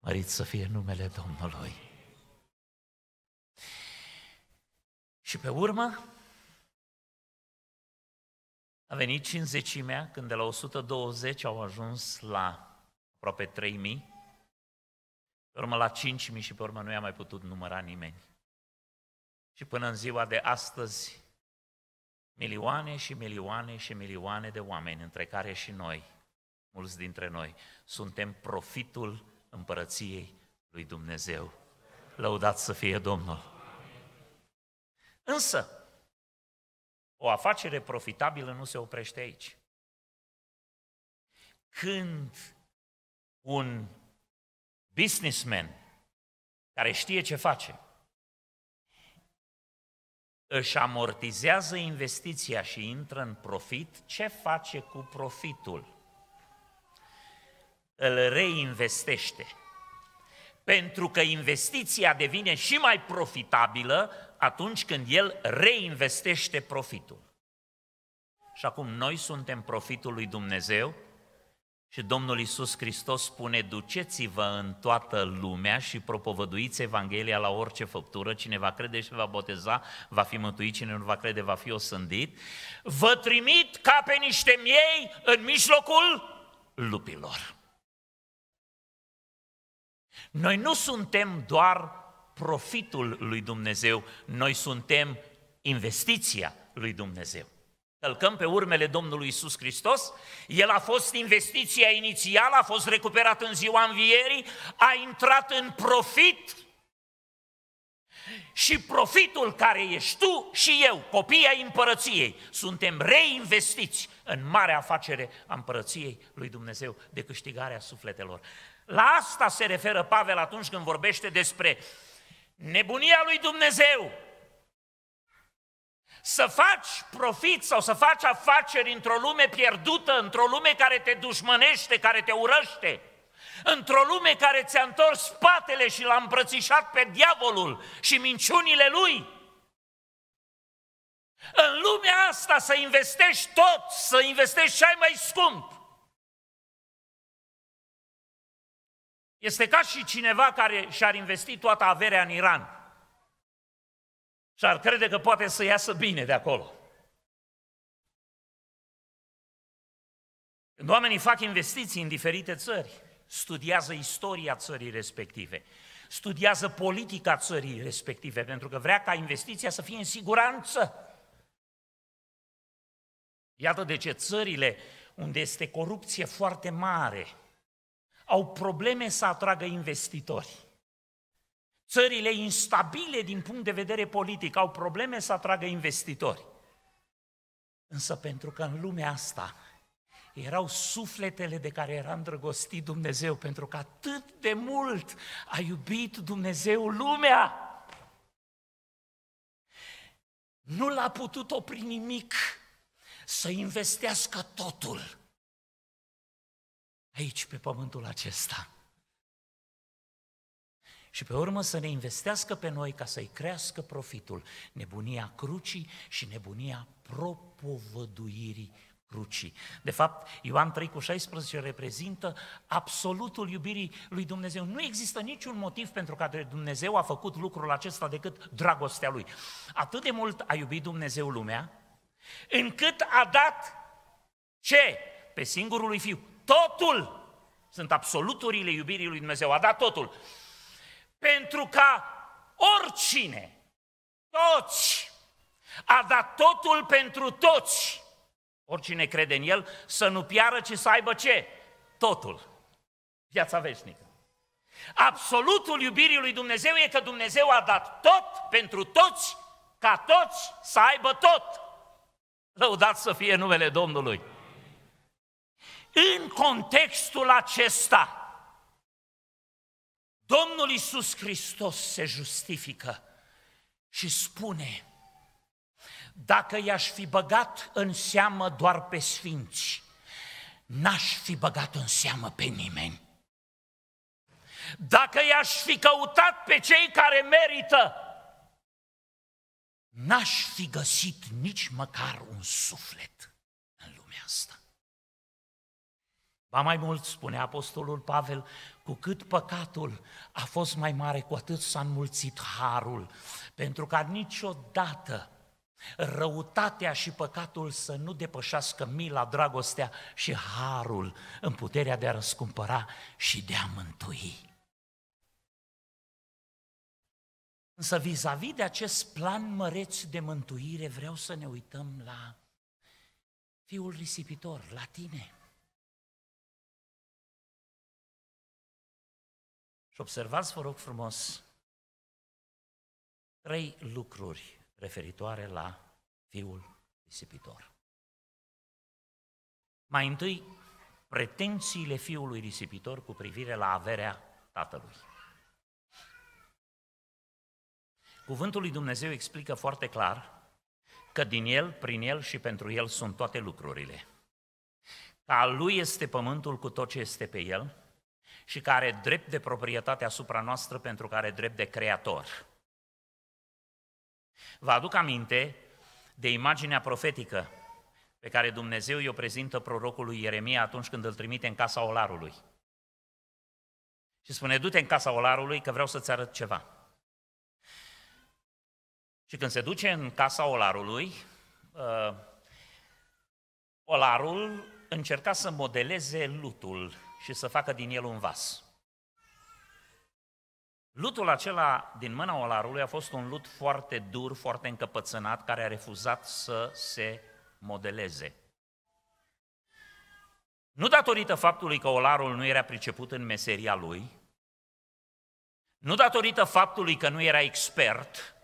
Mărit să fie numele Domnului. Și pe urmă, a venit cinzecimea, când de la 120 au ajuns la aproape 3000, pe urmă la 5000 și pe urmă nu i-a mai putut număra nimeni. Și până în ziua de astăzi, milioane și milioane și milioane de oameni, între care și noi, mulți dintre noi, suntem profitul împărăției lui Dumnezeu. Lăudat să fie Domnul! Însă, o afacere profitabilă nu se oprește aici. Când un businessman care știe ce face, își amortizează investiția și intră în profit, ce face cu profitul? Îl reinvestește. Pentru că investiția devine și mai profitabilă atunci când el reinvestește profitul. Și acum noi suntem profitul lui Dumnezeu și Domnul Isus Hristos spune, duceți-vă în toată lumea și propovăduiți Evanghelia la orice făptură, cine va crede și va boteza va fi mântuit, cine nu va crede va fi osândit. Vă trimit ca pe niște miei în mijlocul lupilor. Noi nu suntem doar profitul lui Dumnezeu, noi suntem investiția lui Dumnezeu. Călcăm pe urmele Domnului Isus Hristos, El a fost investiția inițială, a fost recuperat în ziua învierii, a intrat în profit și profitul care ești tu și eu, copiii ai împărăției, suntem reinvestiți în mare afacere a împărăției lui Dumnezeu de câștigarea sufletelor. La asta se referă Pavel atunci când vorbește despre nebunia lui Dumnezeu. Să faci profit sau să faci afaceri într-o lume pierdută, într-o lume care te dușmănește, care te urăște, într-o lume care ți-a întors spatele și l-a îmbrățișat pe diavolul și minciunile lui. În lumea asta să investești tot, să investești ce ai mai scump, Este ca și cineva care și-ar investi toată averea în Iran și ar crede că poate să iasă bine de acolo. Când oamenii fac investiții în diferite țări, studiază istoria țării respective, studiază politica țării respective, pentru că vrea ca investiția să fie în siguranță. Iată de ce țările unde este corupție foarte mare, au probleme să atragă investitori. Țările instabile din punct de vedere politic au probleme să atragă investitori. Însă pentru că în lumea asta erau sufletele de care era îndrăgostit Dumnezeu, pentru că atât de mult a iubit Dumnezeu lumea. Nu l-a putut opri nimic să investească totul aici, pe pământul acesta. Și pe urmă să ne investească pe noi ca să-i crească profitul, nebunia crucii și nebunia propovăduirii crucii. De fapt, Ioan 3 cu 16 reprezintă absolutul iubirii lui Dumnezeu. Nu există niciun motiv pentru care Dumnezeu a făcut lucrul acesta decât dragostea lui. Atât de mult a iubit Dumnezeu lumea, încât a dat ce? Pe singurul lui Fiu totul. Sunt absoluturile iubirii lui Dumnezeu, a dat totul. Pentru ca oricine, toți, a dat totul pentru toți, oricine crede în El, să nu piară, ci să aibă ce? Totul. Viața veșnică. Absolutul iubirii lui Dumnezeu e că Dumnezeu a dat tot pentru toți, ca toți să aibă tot. Lăudați să fie numele Domnului! În contextul acesta, Domnul Iisus Hristos se justifică și spune, dacă i-aș fi băgat în seamă doar pe sfinți, n-aș fi băgat în seamă pe nimeni. Dacă i-aș fi căutat pe cei care merită, n-aș fi găsit nici măcar un suflet în lumea asta. Ba mai mult, spune Apostolul Pavel, cu cât păcatul a fost mai mare, cu atât s-a înmulțit harul, pentru ca niciodată răutatea și păcatul să nu depășească mila, dragostea și harul în puterea de a răscumpăra și de a mântui. Însă vis-a-vis de acest plan măreț de mântuire vreau să ne uităm la Fiul risipitor, la tine. Și observați, vă rog frumos, trei lucruri referitoare la fiul risipitor. Mai întâi, pretențiile fiului risipitor cu privire la averea tatălui. Cuvântul lui Dumnezeu explică foarte clar că din el, prin el și pentru el sunt toate lucrurile. Ca lui este pământul cu tot ce este pe el, și care are drept de proprietate asupra noastră pentru care are drept de creator. Vă aduc aminte de imaginea profetică pe care Dumnezeu i-o prezintă prorocului Ieremia atunci când îl trimite în casa olarului. Și spune, du-te în casa olarului că vreau să-ți arăt ceva. Și când se duce în casa olarului, uh, olarul încerca să modeleze lutul și să facă din el un vas. Lutul acela din mâna olarului a fost un lut foarte dur, foarte încăpățânat, care a refuzat să se modeleze. Nu datorită faptului că olarul nu era priceput în meseria lui, nu datorită faptului că nu era expert,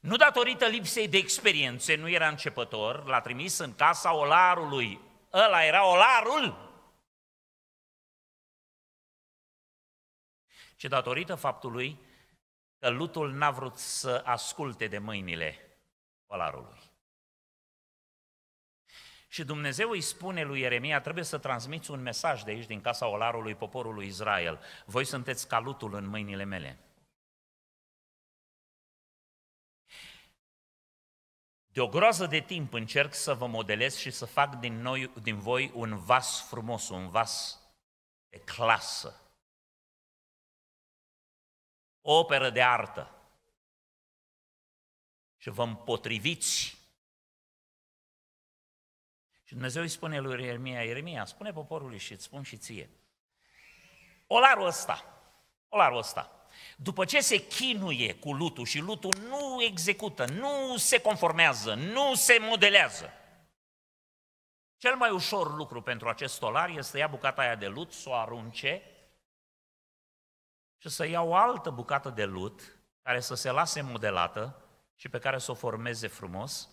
nu datorită lipsei de experiențe, nu era începător, l-a trimis în casa olarului. Ăla era olarul, ci datorită faptului că lutul n-a vrut să asculte de mâinile olarului. Și Dumnezeu îi spune lui Ieremia, trebuie să transmiți un mesaj de aici, din casa olarului poporului Israel. Voi sunteți lutul în mâinile mele. De o groază de timp încerc să vă modelez și să fac din, noi, din voi un vas frumos, un vas de clasă, o operă de artă și vă împotriviți. Și Dumnezeu îi spune lui Ieremia, Ieremia, spune poporului și îți spun și ție, olarul ăsta, olarul ăsta, după ce se chinuie cu lutul și lutul nu execută, nu se conformează, nu se modelează, cel mai ușor lucru pentru acest olar este să ia bucata aia de lut, să o arunce și să ia o altă bucată de lut care să se lase modelată și pe care să o formeze frumos,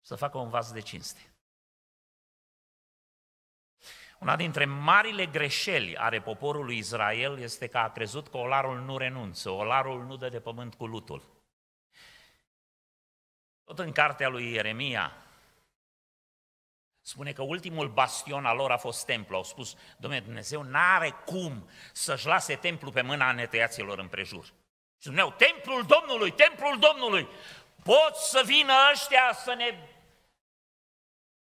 să facă un vas de cinste. Una dintre marile greșeli ale poporului Israel este că a crezut că olarul nu renunță, olarul nu dă de pământ cu lutul. Tot în cartea lui Ieremia, Spune că ultimul bastion al lor a fost templu. Au spus, Domnule Dumnezeu, n-are cum să-și lase templu pe mâna netăiaților împrejur. Și spuneau, templul Domnului, templul Domnului, pot să vină ăștia să ne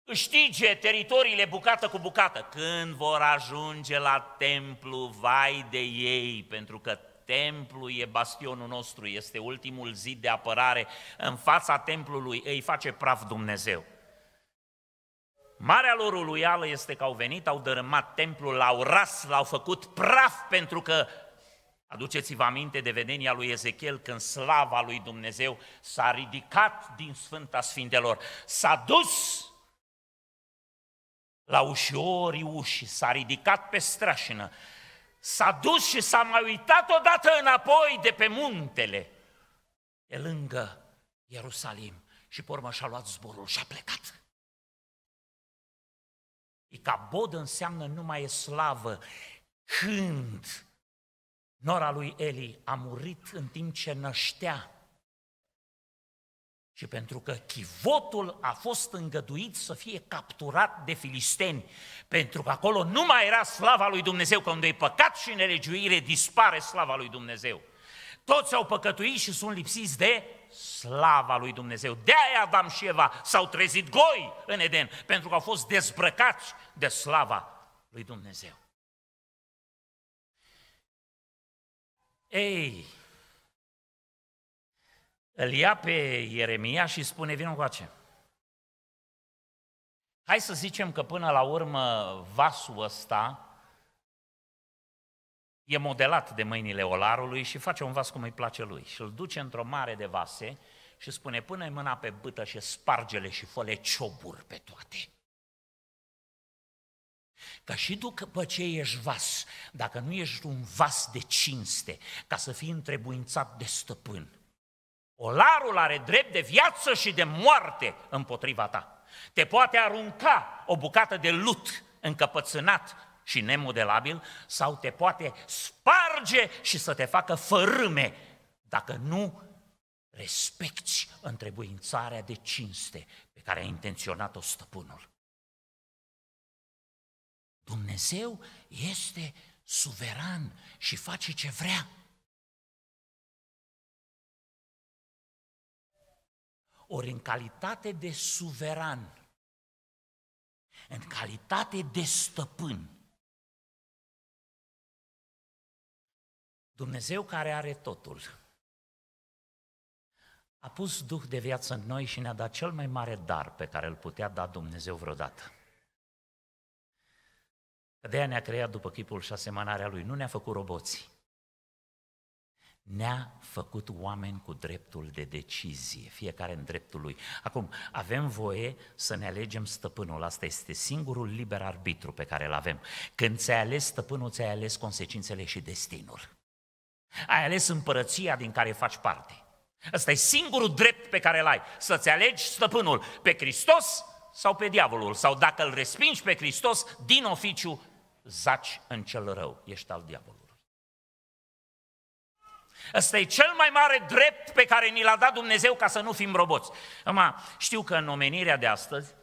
câștige teritoriile bucată cu bucată. Când vor ajunge la templu, vai de ei, pentru că templu e bastionul nostru, este ultimul zid de apărare. În fața templului îi face praf Dumnezeu. Marea lor uluială este că au venit, au dărâmat templul, l-au ras, l-au făcut praf pentru că Aduceți-vă aminte de vedenia lui Ezechiel când slava lui Dumnezeu s-a ridicat din Sfânta Sfintelor, s-a dus la ușorii ușii, s-a ridicat pe strașină, s-a dus și s-a mai uitat odată înapoi de pe muntele, de lângă Ierusalim și pe urmă și-a luat zborul și a plecat. E ca bod înseamnă numai e slavă. Când nora lui Eli a murit în timp ce năștea, și pentru că chivotul a fost îngăduit să fie capturat de filisteni, pentru că acolo nu mai era slava lui Dumnezeu, că unde e păcat și nelegiuire dispare slava lui Dumnezeu. Toți au păcătuit și sunt lipsiți de slava lui Dumnezeu. De-aia Adam și Eva s-au trezit goi în Eden, pentru că au fost dezbrăcați de slava lui Dumnezeu. Ei, îl ia pe Ieremia și spune, vină cu acea. Hai să zicem că până la urmă vasul ăsta, e modelat de mâinile olarului și face un vas cum îi place lui și îl duce într-o mare de vase și spune, pune mâna pe bâtă și spargele și fă cioburi pe toate. Că și după ce ești vas, dacă nu ești un vas de cinste, ca să fii întrebuințat de stăpân, olarul are drept de viață și de moarte împotriva ta. Te poate arunca o bucată de lut încăpățânat și nemodelabil sau te poate sparge și să te facă fărâme dacă nu respecti întrebuințarea de cinste pe care a intenționat-o stăpânul. Dumnezeu este suveran și face ce vrea. Ori în calitate de suveran, în calitate de stăpân, Dumnezeu care are totul, a pus Duh de viață în noi și ne-a dat cel mai mare dar pe care îl putea da Dumnezeu vreodată. Că de aia ne-a creat după chipul și asemănarea Lui, nu ne-a făcut roboți. Ne-a făcut oameni cu dreptul de decizie, fiecare în dreptul lui. Acum, avem voie să ne alegem stăpânul. Asta este singurul liber arbitru pe care îl avem. Când ți-ai ales stăpânul, ți-ai ales consecințele și destinul. Ai ales împărăția din care faci parte. Ăsta e singurul drept pe care îl ai, să-ți alegi stăpânul pe Hristos sau pe diavolul, sau dacă îl respingi pe Hristos, din oficiu zaci în cel rău, ești al diavolului. Ăsta e cel mai mare drept pe care ni l-a dat Dumnezeu ca să nu fim roboți. Acum, știu că în omenirea de astăzi,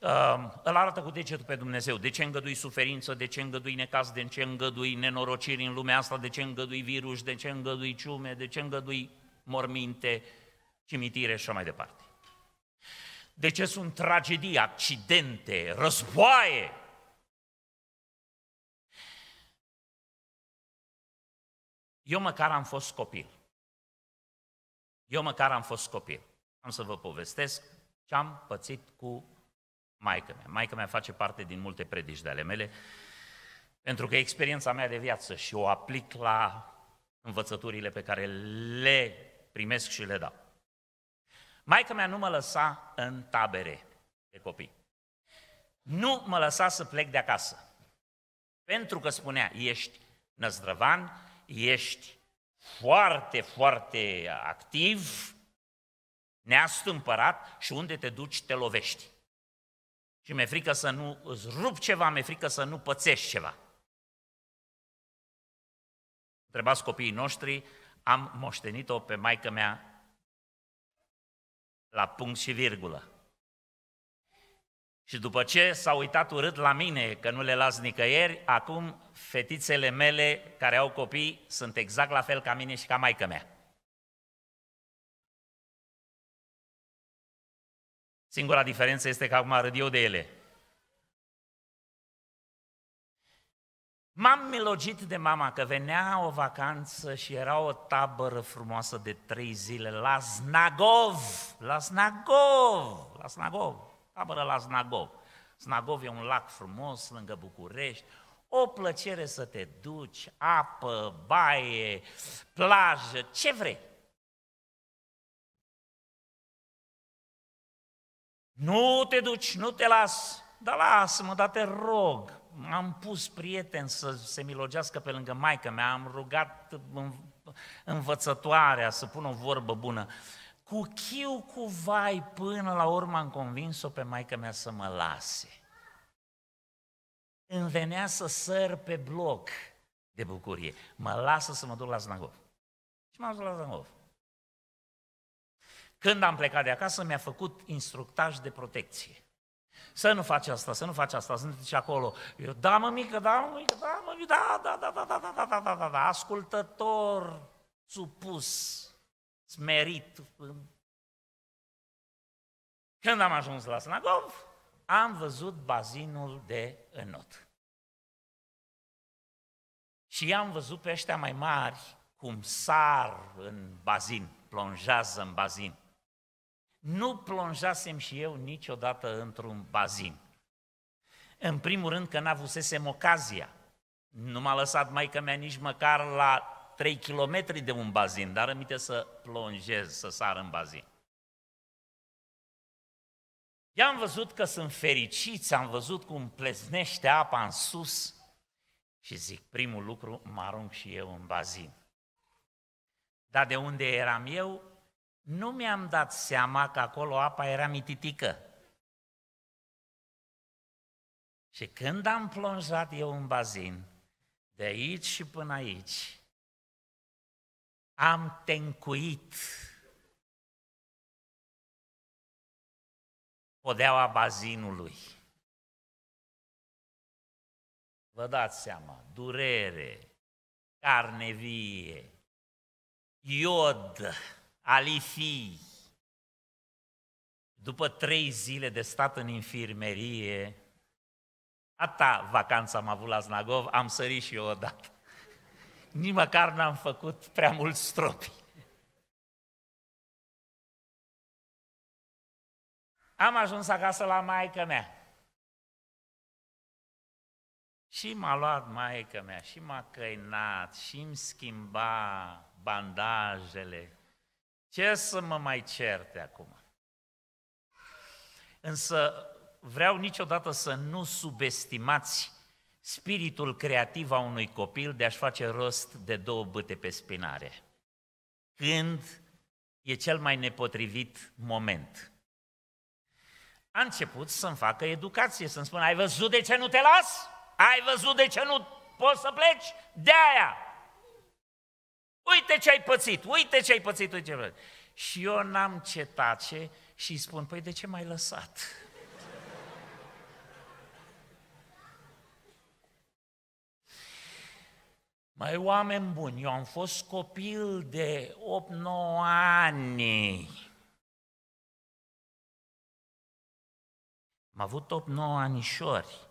Ehm, îl arată cu degetul pe Dumnezeu. De ce îngădui suferință, de ce îngădui necaz, de ce îngădui nenorociri în lumea asta, de ce îngădui virus, de ce îngădui ciume, de ce îngădui morminte, cimitire și așa mai departe. De ce sunt tragedii, accidente, războaie? Eu măcar am fost copil. Eu măcar am fost copil. Am să vă povestesc ce am pățit cu maică mea. Maica mea face parte din multe predici de ale mele, pentru că experiența mea de viață și o aplic la învățăturile pe care le primesc și le dau. Maica mea nu mă lăsa în tabere de copii. Nu mă lăsa să plec de acasă. Pentru că spunea, ești năzdrăvan, ești foarte, foarte activ, neastâmpărat și unde te duci te lovești. Și mi-e frică să nu îți rup ceva, mi-e frică să nu pățești ceva. Întrebați copiii noștri, am moștenit-o pe maică mea la punct și virgulă. Și după ce s au uitat urât la mine că nu le las nicăieri, acum fetițele mele care au copii sunt exact la fel ca mine și ca maică mea. Singura diferență este că acum râd eu de ele. M-am milogit de mama că venea o vacanță și era o tabără frumoasă de trei zile la Znagov, la Znagov, la Znagov, tabără la Znagov. Znagov e un lac frumos lângă București, o plăcere să te duci, apă, baie, plajă, ce vrei. Nu te duci, nu te las, dar lasă-mă, dar te rog. Am pus prieten să se milogească pe lângă maică mea, am rugat învățătoarea să pună o vorbă bună. Cu chiu, cu vai, până la urmă am convins-o pe maică mea să mă lase. Îmi venea să săr pe bloc de bucurie. Mă lasă să mă duc la Znagov. Și m-am dus la Znagov. Când am plecat de acasă, mi-a făcut instructaj de protecție. Să nu faci asta, să nu faci asta, să nu acolo. Eu, da, mă, mică, da, mă, mică, da, mă, da, da, da, da, da, da, da, da, da, da, da, ascultător, supus, smerit. Când am ajuns la Snagov, am văzut bazinul de înot. Și am văzut pe ăștia mai mari cum sar în bazin, plonjează în bazin nu plonjasem și eu niciodată într-un bazin. În primul rând că n-avusesem ocazia. Nu m-a lăsat mai mea nici măcar la 3 km de un bazin, dar îmi să plonjez, să sar în bazin. I-am văzut că sunt fericiți, am văzut cum pleznește apa în sus și zic, primul lucru, mă arunc și eu în bazin. Dar de unde eram eu, nu mi-am dat seama că acolo apa era mititică. Și când am plonjat eu în bazin, de aici și până aici, am tencuit podeaua bazinului. Vă dați seama, durere, carne vie, iod, Alifii, după trei zile de stat în infirmerie, ata vacanța am avut la Znagov, am sărit și eu odată. Nici măcar n-am făcut prea mult stropi. Am ajuns acasă la maica mea. Și m-a luat maica mea și m-a căinat și îmi schimba bandajele, ce să mă mai certe acum? Însă vreau niciodată să nu subestimați spiritul creativ a unui copil de a-și face rost de două băte pe spinare. Când e cel mai nepotrivit moment. A început să-mi facă educație, să-mi spună, ai văzut de ce nu te las? Ai văzut de ce nu poți să pleci? De aia! Uite ce ai pățit, uite ce ai pățit, uite ce ai pățit. Și eu n-am ce tace și îi spun, păi de ce m-ai lăsat? Mai oameni buni, eu am fost copil de 8-9 ani. Am avut 8-9 anișori.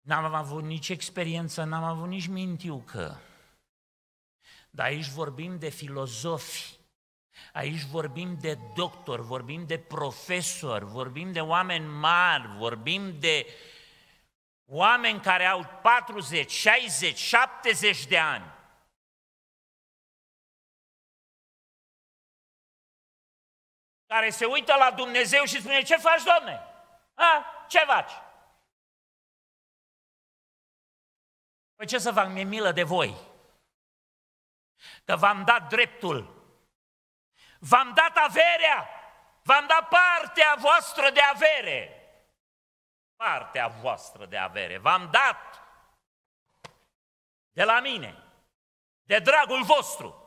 N-am avut nici experiență, n-am avut nici mintiu că. Dar aici vorbim de filozofi, aici vorbim de doctor, vorbim de profesor, vorbim de oameni mari, vorbim de oameni care au 40, 60, 70 de ani. care se uită la Dumnezeu și spune, ce faci, Doamne? A, ce faci? Păi ce să fac, mi-e milă de voi că v-am dat dreptul, v-am dat averea, v-am dat partea voastră de avere, partea voastră de avere, v-am dat de la mine, de dragul vostru.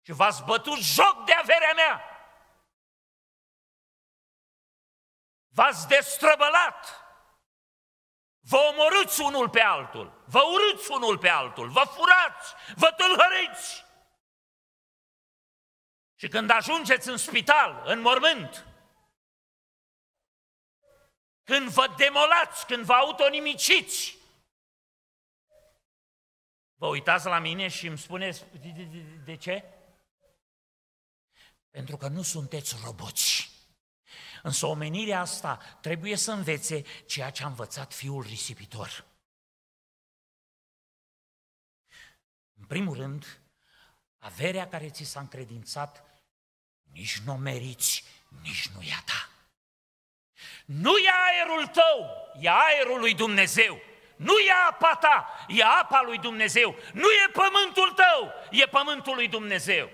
Și v-ați bătut joc de averea mea. V-ați destrăbălat Vă omorâți unul pe altul, vă urâți unul pe altul, vă furați, vă tâlhăriți. Și când ajungeți în spital, în mormânt, când vă demolați, când vă autonimiciți, vă uitați la mine și îmi spuneți, de, de, de, de ce? Pentru că nu sunteți roboți. Însă omenirea asta trebuie să învețe ceea ce a învățat fiul risipitor. În primul rând, averea care ți s-a încredințat, nici nu o meriți, nici nu e a ta. Nu e aerul tău, e aerul lui Dumnezeu. Nu e apa ta, e apa lui Dumnezeu. Nu e pământul tău, e pământul lui Dumnezeu.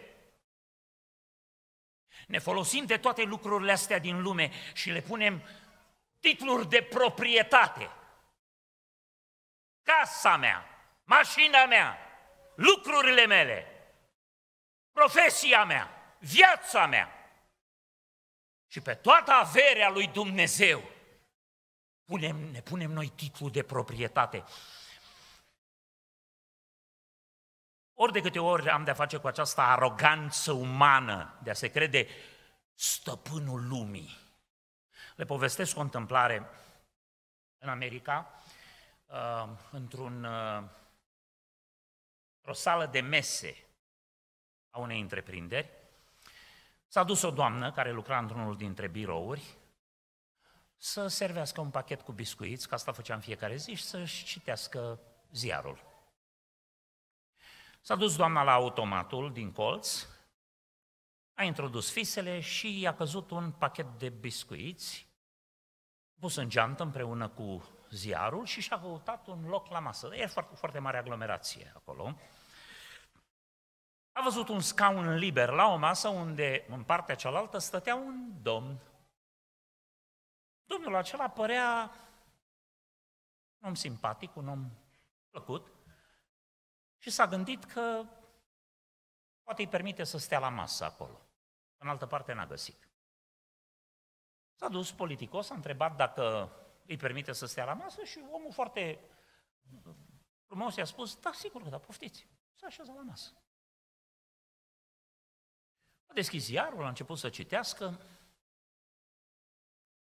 Ne folosim de toate lucrurile astea din lume și le punem titluri de proprietate. Casa mea, mașina mea, lucrurile mele, profesia mea, viața mea. Și pe toată averea lui Dumnezeu punem, ne punem noi titlul de proprietate. Ori de câte ori am de-a face cu această aroganță umană de a se crede stăpânul lumii. Le povestesc o întâmplare în America, uh, într-un, uh, o sală de mese a unei întreprinderi. S-a dus o doamnă care lucra într-unul dintre birouri să servească un pachet cu biscuiți, ca asta făceam fiecare zi, și să-și citească ziarul. S-a dus doamna la automatul din colț, a introdus fisele și i-a căzut un pachet de biscuiți, pus în geantă împreună cu ziarul și și-a căutat un loc la masă. E foarte, foarte mare aglomerație acolo. A văzut un scaun liber la o masă unde în partea cealaltă stătea un domn. Domnul acela părea un om simpatic, un om plăcut, și s-a gândit că poate îi permite să stea la masă acolo. În altă parte n-a găsit. S-a dus politicos, a întrebat dacă îi permite să stea la masă și omul foarte frumos i-a spus, da, sigur că da, poftiți. S-a așezat la masă. A deschis ziarul, a început să citească,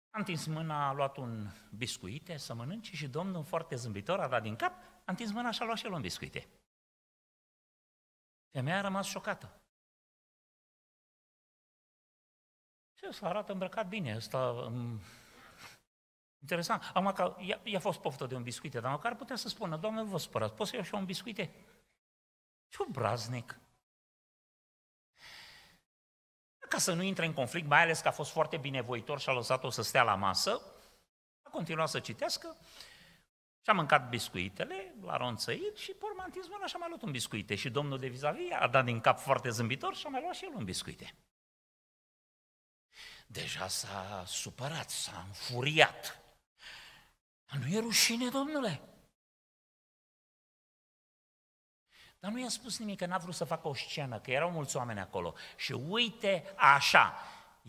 a întins mâna, a luat un biscuite să mănânce și domnul foarte zâmbitor a dat din cap, a întins mâna și a luat și el un biscuite. Femeia a rămas șocată. Și să arată îmbrăcat bine, ăsta... Um... Interesant. Am că i-a, i-a fost poftă de un biscuite, dar măcar putea să spună, Doamne, vă spărați, pot să iau și eu un biscuite? Și un braznic. Ca să nu intre în conflict, mai ales că a fost foarte binevoitor și a lăsat-o să stea la masă, a continuat să citească și-a mâncat biscuitele, l-a ronțăit și, pe urmă, mâna și-a mai luat un biscuite. Și domnul de vizavi a dat din cap foarte zâmbitor și-a mai luat și el un biscuite. Deja s-a supărat, s-a înfuriat. Nu e rușine, domnule? Dar nu i-a spus nimic, că n-a vrut să facă o scenă, că erau mulți oameni acolo. Și uite așa,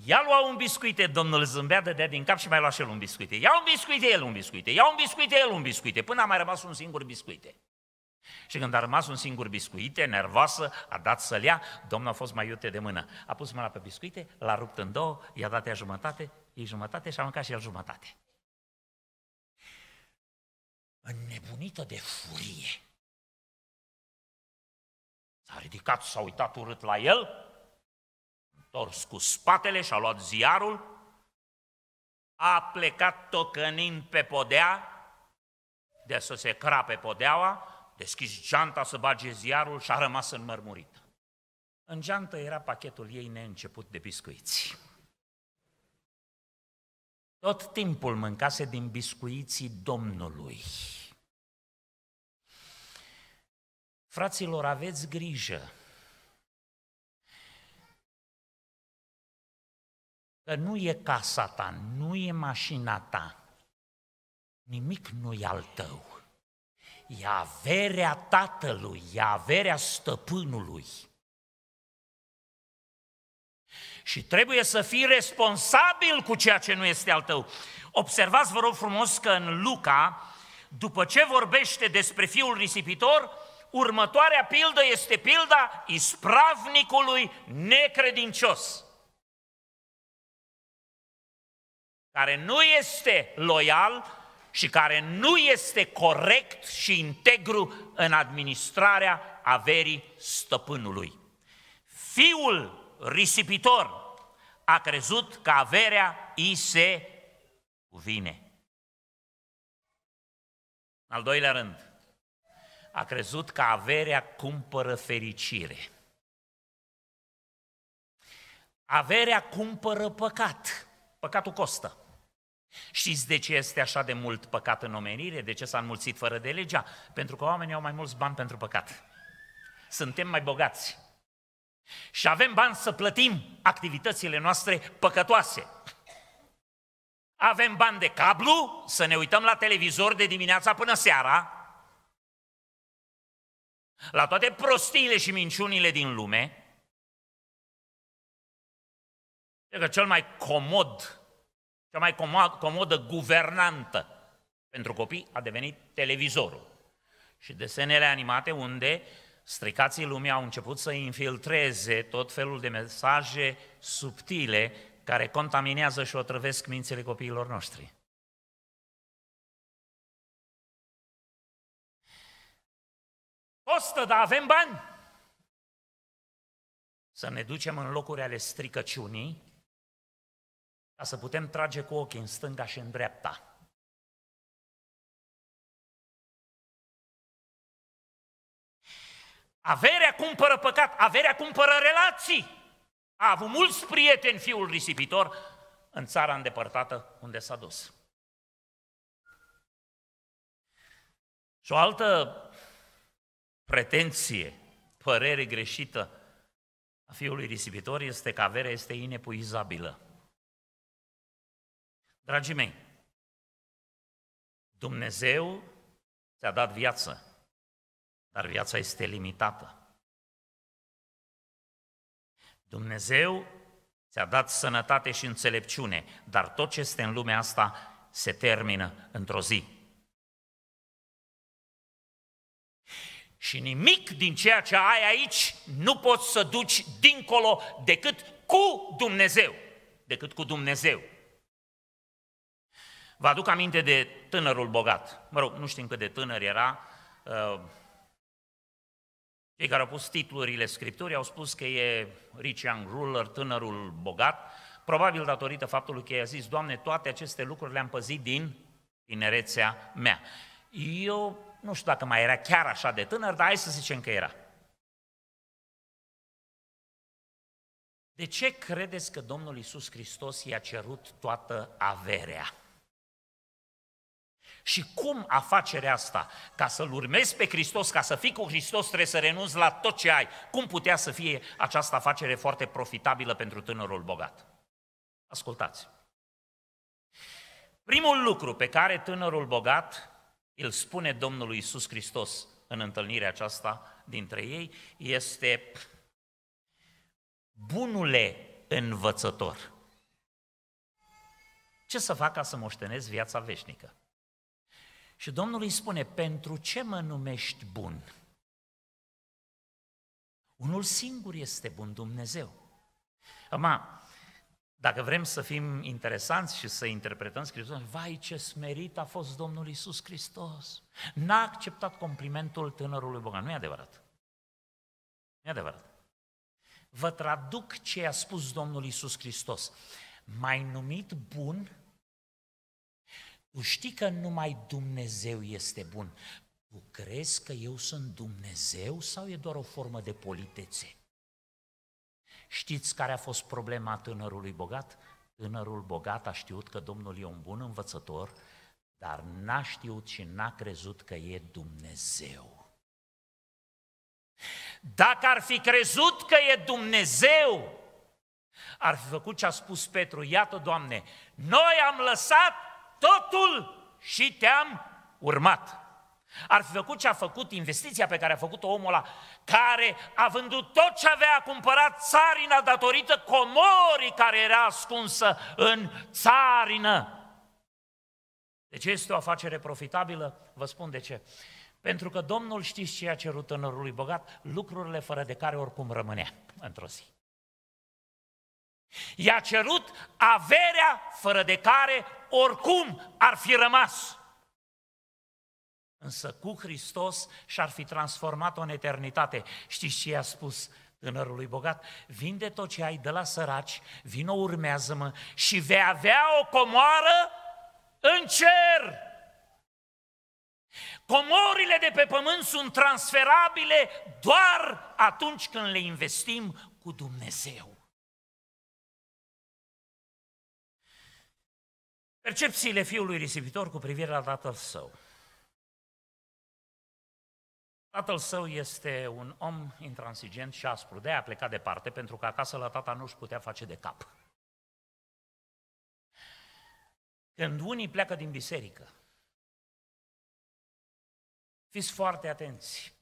Ia lua un biscuite, domnul zâmbea, dădea din cap și mai lua și el un biscuite. Ia un biscuite, el un biscuite, ia un biscuite, el un biscuite, până a mai rămas un singur biscuite. Și când a rămas un singur biscuite, nervoasă, a dat să-l ia, domnul a fost mai iute de mână. A pus mâna pe biscuite, l-a rupt în două, i-a dat ea jumătate, ei jumătate și a mâncat și el jumătate. Înnebunită de furie. S-a ridicat, s-a uitat urât la el întors cu spatele și a luat ziarul, a plecat tocănind pe podea, de să se crape podeaua, deschis geanta să bage ziarul și a rămas înmărmurit. În geantă era pachetul ei neînceput de biscuiți. Tot timpul mâncase din biscuiții Domnului. Fraților, aveți grijă Că nu e casa ta, nu e mașina ta, nimic nu e al tău. E averea tatălui, e averea stăpânului. Și trebuie să fii responsabil cu ceea ce nu este al tău. Observați, vă rog frumos, că în Luca, după ce vorbește despre fiul risipitor, următoarea pildă este pilda ispravnicului necredincios. care nu este loial și care nu este corect și integru în administrarea averii stăpânului. Fiul risipitor a crezut că averea îi se cuvine. În al doilea rând, a crezut că averea cumpără fericire. Averea cumpără păcat. Păcatul costă. Știți de ce este așa de mult păcat în omenire? De ce s-a înmulțit fără de legea? Pentru că oamenii au mai mulți bani pentru păcat. Suntem mai bogați. Și avem bani să plătim activitățile noastre păcătoase. Avem bani de cablu, să ne uităm la televizor de dimineața până seara, la toate prostiile și minciunile din lume, Cred că cel mai comod, cea mai comodă guvernantă pentru copii a devenit televizorul. Și desenele animate unde stricații lumii au început să infiltreze tot felul de mesaje subtile care contaminează și otrăvesc mințile copiilor noștri. Costă, dar avem bani! Să ne ducem în locuri ale stricăciunii ca să putem trage cu ochii în stânga și în dreapta. Averea cumpără păcat, averea cumpără relații. A avut mulți prieteni fiul risipitor în țara îndepărtată unde s-a dus. Și o altă pretenție, părere greșită a fiului risipitor este că averea este inepuizabilă. Dragii mei, Dumnezeu ți-a dat viață, dar viața este limitată. Dumnezeu ți-a dat sănătate și înțelepciune, dar tot ce este în lumea asta se termină într-o zi. Și nimic din ceea ce ai aici nu poți să duci dincolo decât cu Dumnezeu. Decât cu Dumnezeu. Vă aduc aminte de tânărul bogat. Mă rog, nu știm cât de tânăr era. Uh, cei care au pus titlurile Scripturii au spus că e rich young ruler, tânărul bogat, probabil datorită faptului că i-a zis, Doamne, toate aceste lucruri le-am păzit din tinerețea mea. Eu nu știu dacă mai era chiar așa de tânăr, dar hai să zicem că era. De ce credeți că Domnul Isus Hristos i-a cerut toată averea? Și cum afacerea asta? Ca să-L urmezi pe Hristos, ca să fii cu Hristos, trebuie să renunți la tot ce ai. Cum putea să fie această afacere foarte profitabilă pentru tânărul bogat? Ascultați! Primul lucru pe care tânărul bogat îl spune Domnul Isus Hristos în întâlnirea aceasta dintre ei este bunule învățător. Ce să fac ca să moștenesc viața veșnică? Și Domnul îi spune, pentru ce mă numești bun? Unul singur este bun Dumnezeu. Ama, dacă vrem să fim interesanți și să interpretăm Scriptura, vai ce smerit a fost Domnul Isus Hristos. N-a acceptat complimentul tânărului bogat. Nu e adevărat. Nu e adevărat. Vă traduc ce a spus Domnul Isus Hristos. Mai numit bun tu știi că numai Dumnezeu este bun. Tu crezi că eu sunt Dumnezeu sau e doar o formă de politețe? Știți care a fost problema tânărului bogat? Tânărul bogat a știut că Domnul e un bun învățător, dar n-a știut și n-a crezut că e Dumnezeu. Dacă ar fi crezut că e Dumnezeu, ar fi făcut ce a spus Petru, iată, Doamne, noi am lăsat totul și te-am urmat. Ar fi făcut ce a făcut, investiția pe care a făcut-o omul ăla, care a vândut tot ce avea, a cumpărat țarina datorită comorii care era ascunsă în țarină. De ce este o afacere profitabilă? Vă spun de ce. Pentru că Domnul știți ce a cerut tânărului bogat, lucrurile fără de care oricum rămânea într-o zi. I-a cerut averea fără de care oricum ar fi rămas. Însă cu Hristos și-ar fi transformat-o în eternitate. Știți ce i-a spus tânărului bogat? Vinde tot ce ai de la săraci, vino urmează-mă și vei avea o comoară în cer. Comorile de pe pământ sunt transferabile doar atunci când le investim cu Dumnezeu. Percepțiile fiului risipitor cu privire la tatăl său. Tatăl său este un om intransigent și aspru, de a plecat departe, pentru că acasă la tata nu își putea face de cap. Când unii pleacă din biserică, fiți foarte atenți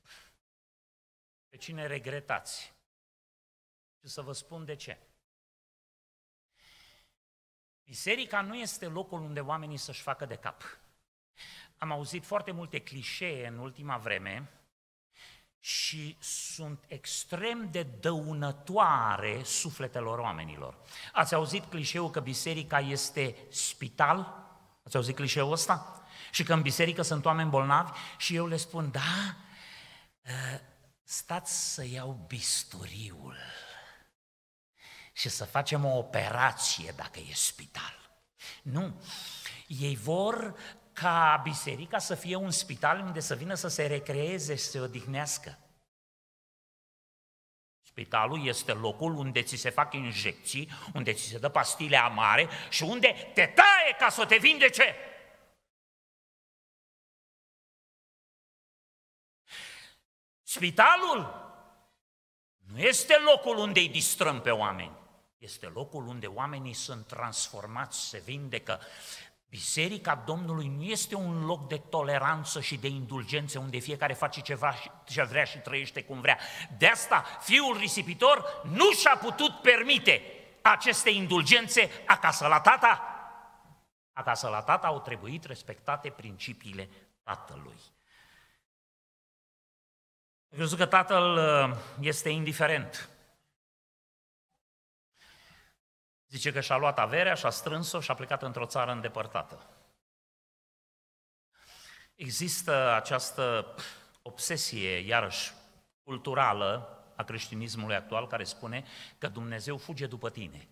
pe cine regretați. Și să vă spun de ce. Biserica nu este locul unde oamenii să-și facă de cap. Am auzit foarte multe clișee în ultima vreme și sunt extrem de dăunătoare sufletelor oamenilor. Ați auzit clișeul că biserica este spital? Ați auzit clișeul ăsta? Și că în biserică sunt oameni bolnavi și eu le spun, da, ă, stați să iau bisturiul și să facem o operație dacă e spital. Nu. Ei vor ca biserica să fie un spital unde să vină să se recreeze și să se odihnească. Spitalul este locul unde ți se fac injecții, unde ți se dă pastile amare și unde te taie ca să te vindece. Spitalul nu este locul unde îi distrăm pe oameni. Este locul unde oamenii sunt transformați, se vindecă. Biserica Domnului nu este un loc de toleranță și de indulgențe unde fiecare face ceva ce vrea și trăiește cum vrea. De asta fiul risipitor nu și-a putut permite aceste indulgențe acasă la tata. Acasă la tata au trebuit respectate principiile tatălui. zic că tatăl uh, este indiferent Zice că și-a luat averea, și-a strâns-o și a plecat într-o țară îndepărtată. Există această obsesie, iarăși, culturală a creștinismului actual care spune că Dumnezeu fuge după tine.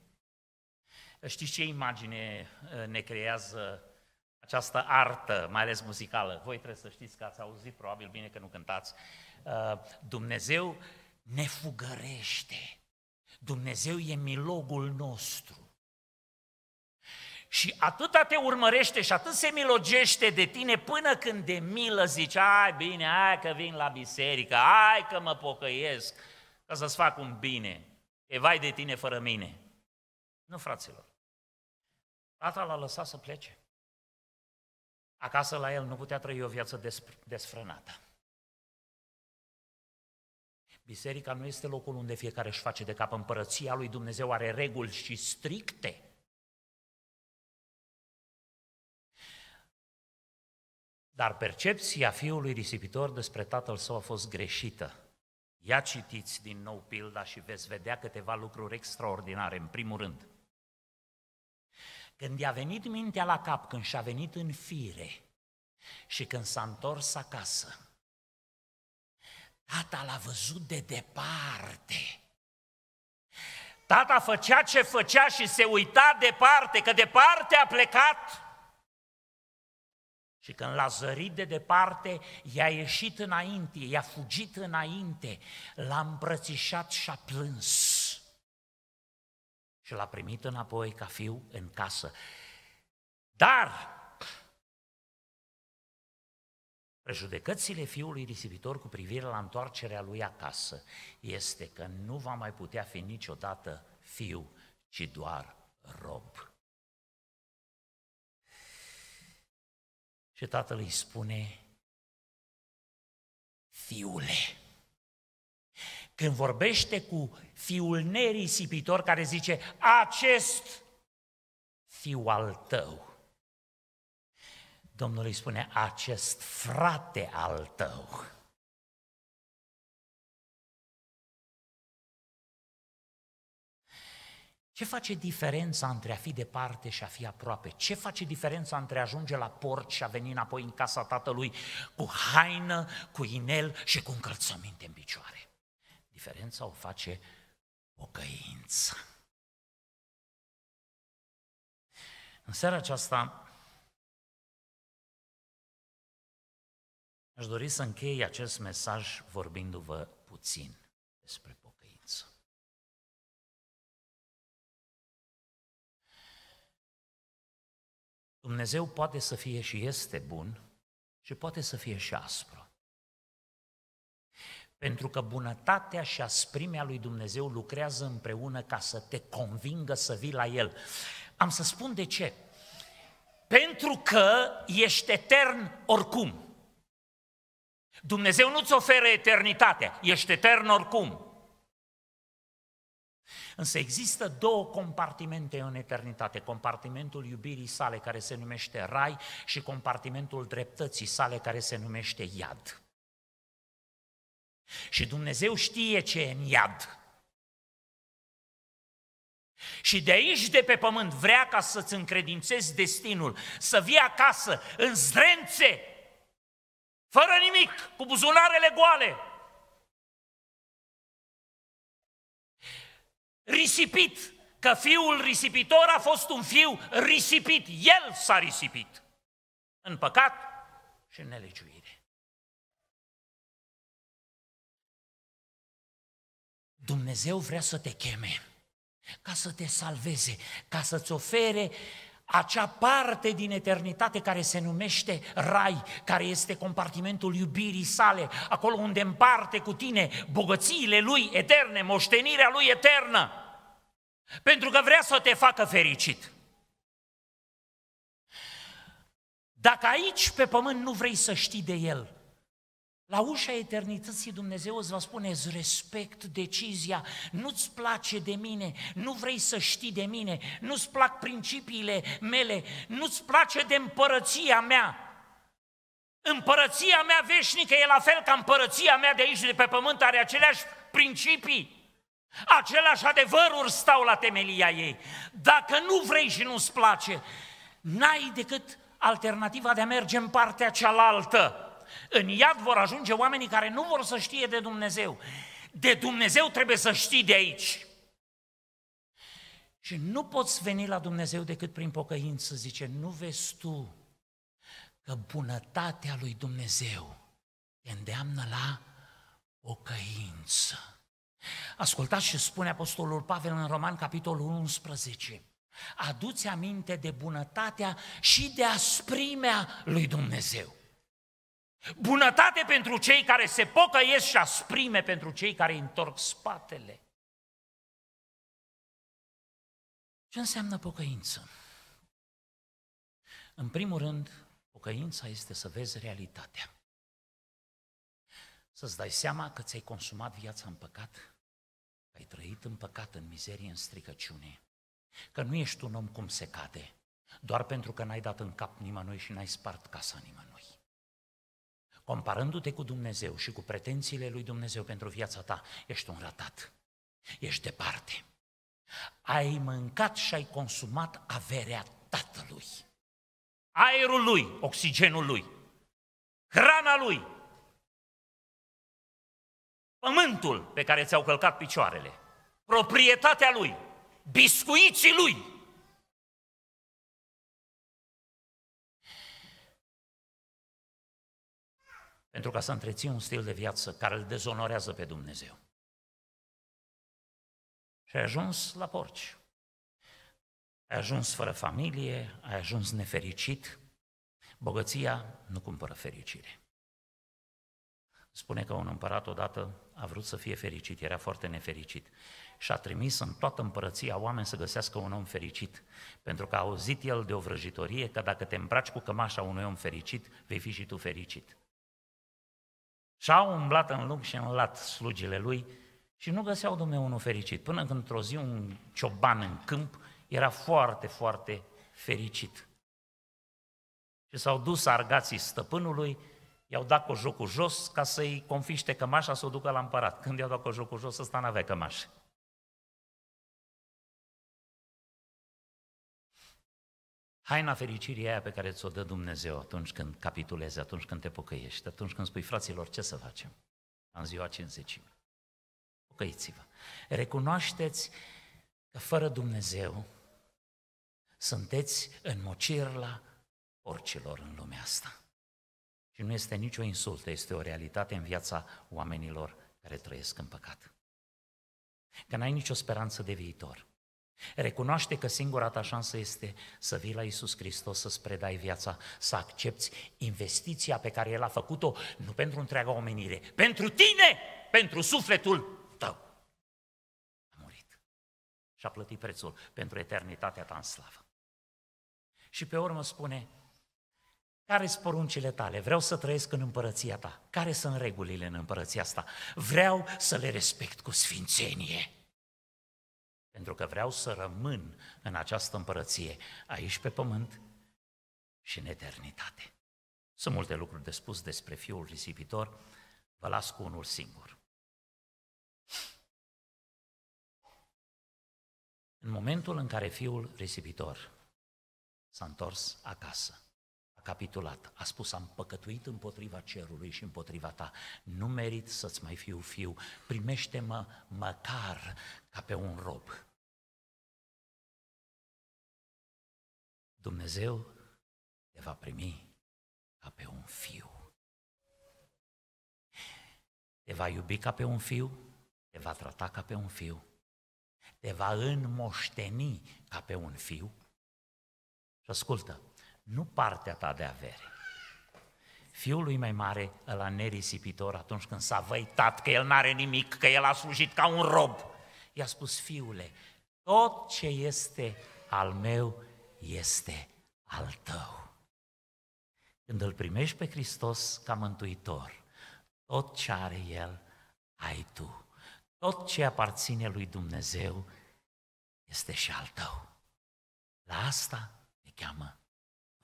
Știți ce imagine uh, ne creează această artă, mai ales muzicală? Voi trebuie să știți că ați auzit, probabil bine că nu cântați. Uh, Dumnezeu ne fugărește. Dumnezeu e milogul nostru. Și atâta te urmărește și atât se milogește de tine până când de milă zici, ai bine, ai că vin la biserică, ai că mă pocăiesc, ca să-ți fac un bine. E vai de tine fără mine. Nu, fraților. Tata l-a lăsat să plece. Acasă la el nu putea trăi o viață desfrânată. Biserica nu este locul unde fiecare își face de cap împărăția lui Dumnezeu, are reguli și stricte. Dar percepția fiului risipitor despre tatăl său a fost greșită. Ia citiți din nou pilda și veți vedea câteva lucruri extraordinare, în primul rând. Când i-a venit mintea la cap, când și-a venit în fire și când s-a întors acasă, Tata l-a văzut de departe. Tata făcea ce făcea și se uita departe, că departe a plecat. Și când l-a zărit de departe, i-a ieșit înainte, i-a fugit înainte, l-a îmbrățișat și a plâns. Și l-a primit înapoi ca fiu în casă. Dar Prejudecățile fiului risipitor cu privire la întoarcerea lui acasă este că nu va mai putea fi niciodată fiu, ci doar rob. Și tatăl îi spune, fiule, când vorbește cu fiul nerisipitor care zice, acest fiu al tău, Domnul îi spune, acest frate al tău. Ce face diferența între a fi departe și a fi aproape? Ce face diferența între a ajunge la port și a veni înapoi în casa tatălui cu haină, cu inel și cu încălțăminte în picioare? Diferența o face pocăința. În seara aceasta Aș dori să închei acest mesaj vorbindu-vă puțin despre pocăință. Dumnezeu poate să fie și este bun și poate să fie și aspru. Pentru că bunătatea și asprimea lui Dumnezeu lucrează împreună ca să te convingă să vii la El. Am să spun de ce. Pentru că ești etern oricum. Dumnezeu nu-ți oferă eternitatea, ești etern oricum. Însă există două compartimente în eternitate, compartimentul iubirii sale care se numește rai și compartimentul dreptății sale care se numește iad. Și Dumnezeu știe ce e în iad. Și de aici, de pe pământ, vrea ca să-ți încredințezi destinul, să vii acasă în zrențe fără nimic, cu buzunarele goale. Risipit, că fiul risipitor a fost un fiu risipit. El s-a risipit în păcat și în nelegiuire. Dumnezeu vrea să te cheme ca să te salveze, ca să-ți ofere acea parte din eternitate care se numește rai, care este compartimentul iubirii sale, acolo unde împarte cu tine bogățiile lui eterne, moștenirea lui eternă, pentru că vrea să te facă fericit. Dacă aici pe pământ nu vrei să știi de el, la ușa eternității Dumnezeu îți va spune, îți respect decizia, nu-ți place de mine, nu vrei să știi de mine, nu-ți plac principiile mele, nu-ți place de împărăția mea. Împărăția mea veșnică e la fel ca împărăția mea de aici, de pe pământ, are aceleași principii. Același adevăruri stau la temelia ei. Dacă nu vrei și nu-ți place, n-ai decât alternativa de a merge în partea cealaltă în iad vor ajunge oamenii care nu vor să știe de Dumnezeu. De Dumnezeu trebuie să știi de aici. Și nu poți veni la Dumnezeu decât prin pocăință, zice, nu vezi tu că bunătatea lui Dumnezeu te îndeamnă la pocăință. Ascultați ce spune Apostolul Pavel în Roman, capitolul 11. Aduți aminte de bunătatea și de asprimea lui Dumnezeu. Bunătate pentru cei care se pocăiesc și asprime pentru cei care întorc spatele. Ce înseamnă pocăință? În primul rând, pocăința este să vezi realitatea. Să-ți dai seama că ți-ai consumat viața în păcat, că ai trăit în păcat, în mizerie, în stricăciune, că nu ești un om cum se cade, doar pentru că n-ai dat în cap nimănui și n-ai spart casa nimănui. Comparându-te cu Dumnezeu și cu pretențiile lui Dumnezeu pentru viața ta, ești un ratat. Ești departe. Ai mâncat și ai consumat averea Tatălui. Aerul lui, oxigenul lui, hrana lui, pământul pe care ți-au călcat picioarele, proprietatea lui, biscuiții lui, pentru ca să întreții un stil de viață care îl dezonorează pe Dumnezeu. Și ai ajuns la porci. Ai ajuns fără familie, ai ajuns nefericit. Bogăția nu cumpără fericire. Spune că un împărat odată a vrut să fie fericit, era foarte nefericit și a trimis în toată împărăția oameni să găsească un om fericit, pentru că a auzit el de o vrăjitorie că dacă te îmbraci cu cămașa unui om fericit, vei fi și tu fericit. Și au umblat în lung și în lat slugile lui și nu găseau Dumnezeu unul fericit. Până când într-o zi un cioban în câmp era foarte, foarte fericit. Și s-au dus argații stăpânului, i-au dat cojocul jos ca să-i confiște cămașa să o ducă la împărat. Când i-au dat cojocul jos, ăsta n-avea cămașă. Haina fericirii aia pe care ți-o dă Dumnezeu atunci când capitulezi, atunci când te pocăiești, atunci când spui, fraților, ce să facem? în ziua 50. Pocăiți-vă. Recunoașteți că fără Dumnezeu sunteți în mocirla orcilor în lumea asta. Și nu este nicio insultă, este o realitate în viața oamenilor care trăiesc în păcat. Că n-ai nicio speranță de viitor. Recunoaște că singura ta șansă este să vii la Isus Hristos, să-ți predai viața, să accepti investiția pe care El a făcut-o, nu pentru întreaga omenire, pentru tine, pentru sufletul tău. A murit și a plătit prețul pentru eternitatea ta în slavă. Și pe urmă spune, care sunt poruncile tale? Vreau să trăiesc în împărăția ta. Care sunt regulile în împărăția asta? Vreau să le respect cu sfințenie. Pentru că vreau să rămân în această împărăție, aici pe pământ și în eternitate. Sunt multe lucruri de spus despre Fiul Risipitor, vă las cu unul singur. În momentul în care Fiul Risipitor s-a întors acasă, capitulat. A spus, am păcătuit împotriva cerului și împotriva ta. Nu merit să-ți mai fiu fiu. Primește-mă măcar ca pe un rob. Dumnezeu te va primi ca pe un fiu. Te va iubi ca pe un fiu, te va trata ca pe un fiu, te va înmoșteni ca pe un fiu. Și ascultă, nu partea ta de avere. Fiul lui mai mare, ăla nerisipitor, atunci când s-a văitat că el n-are nimic, că el a slujit ca un rob, i-a spus, fiule, tot ce este al meu este al tău. Când îl primești pe Hristos ca mântuitor, tot ce are El, ai tu. Tot ce aparține lui Dumnezeu este și al tău. La asta te cheamă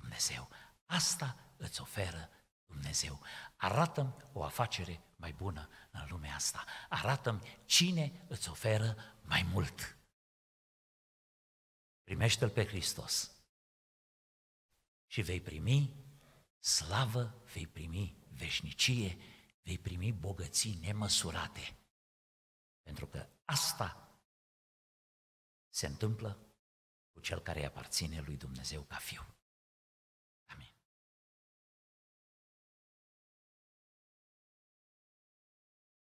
Dumnezeu. Asta îți oferă Dumnezeu. arată o afacere mai bună în lumea asta. arată cine îți oferă mai mult. Primește-L pe Hristos și vei primi slavă, vei primi veșnicie, vei primi bogății nemăsurate. Pentru că asta se întâmplă cu cel care îi aparține lui Dumnezeu ca fiu.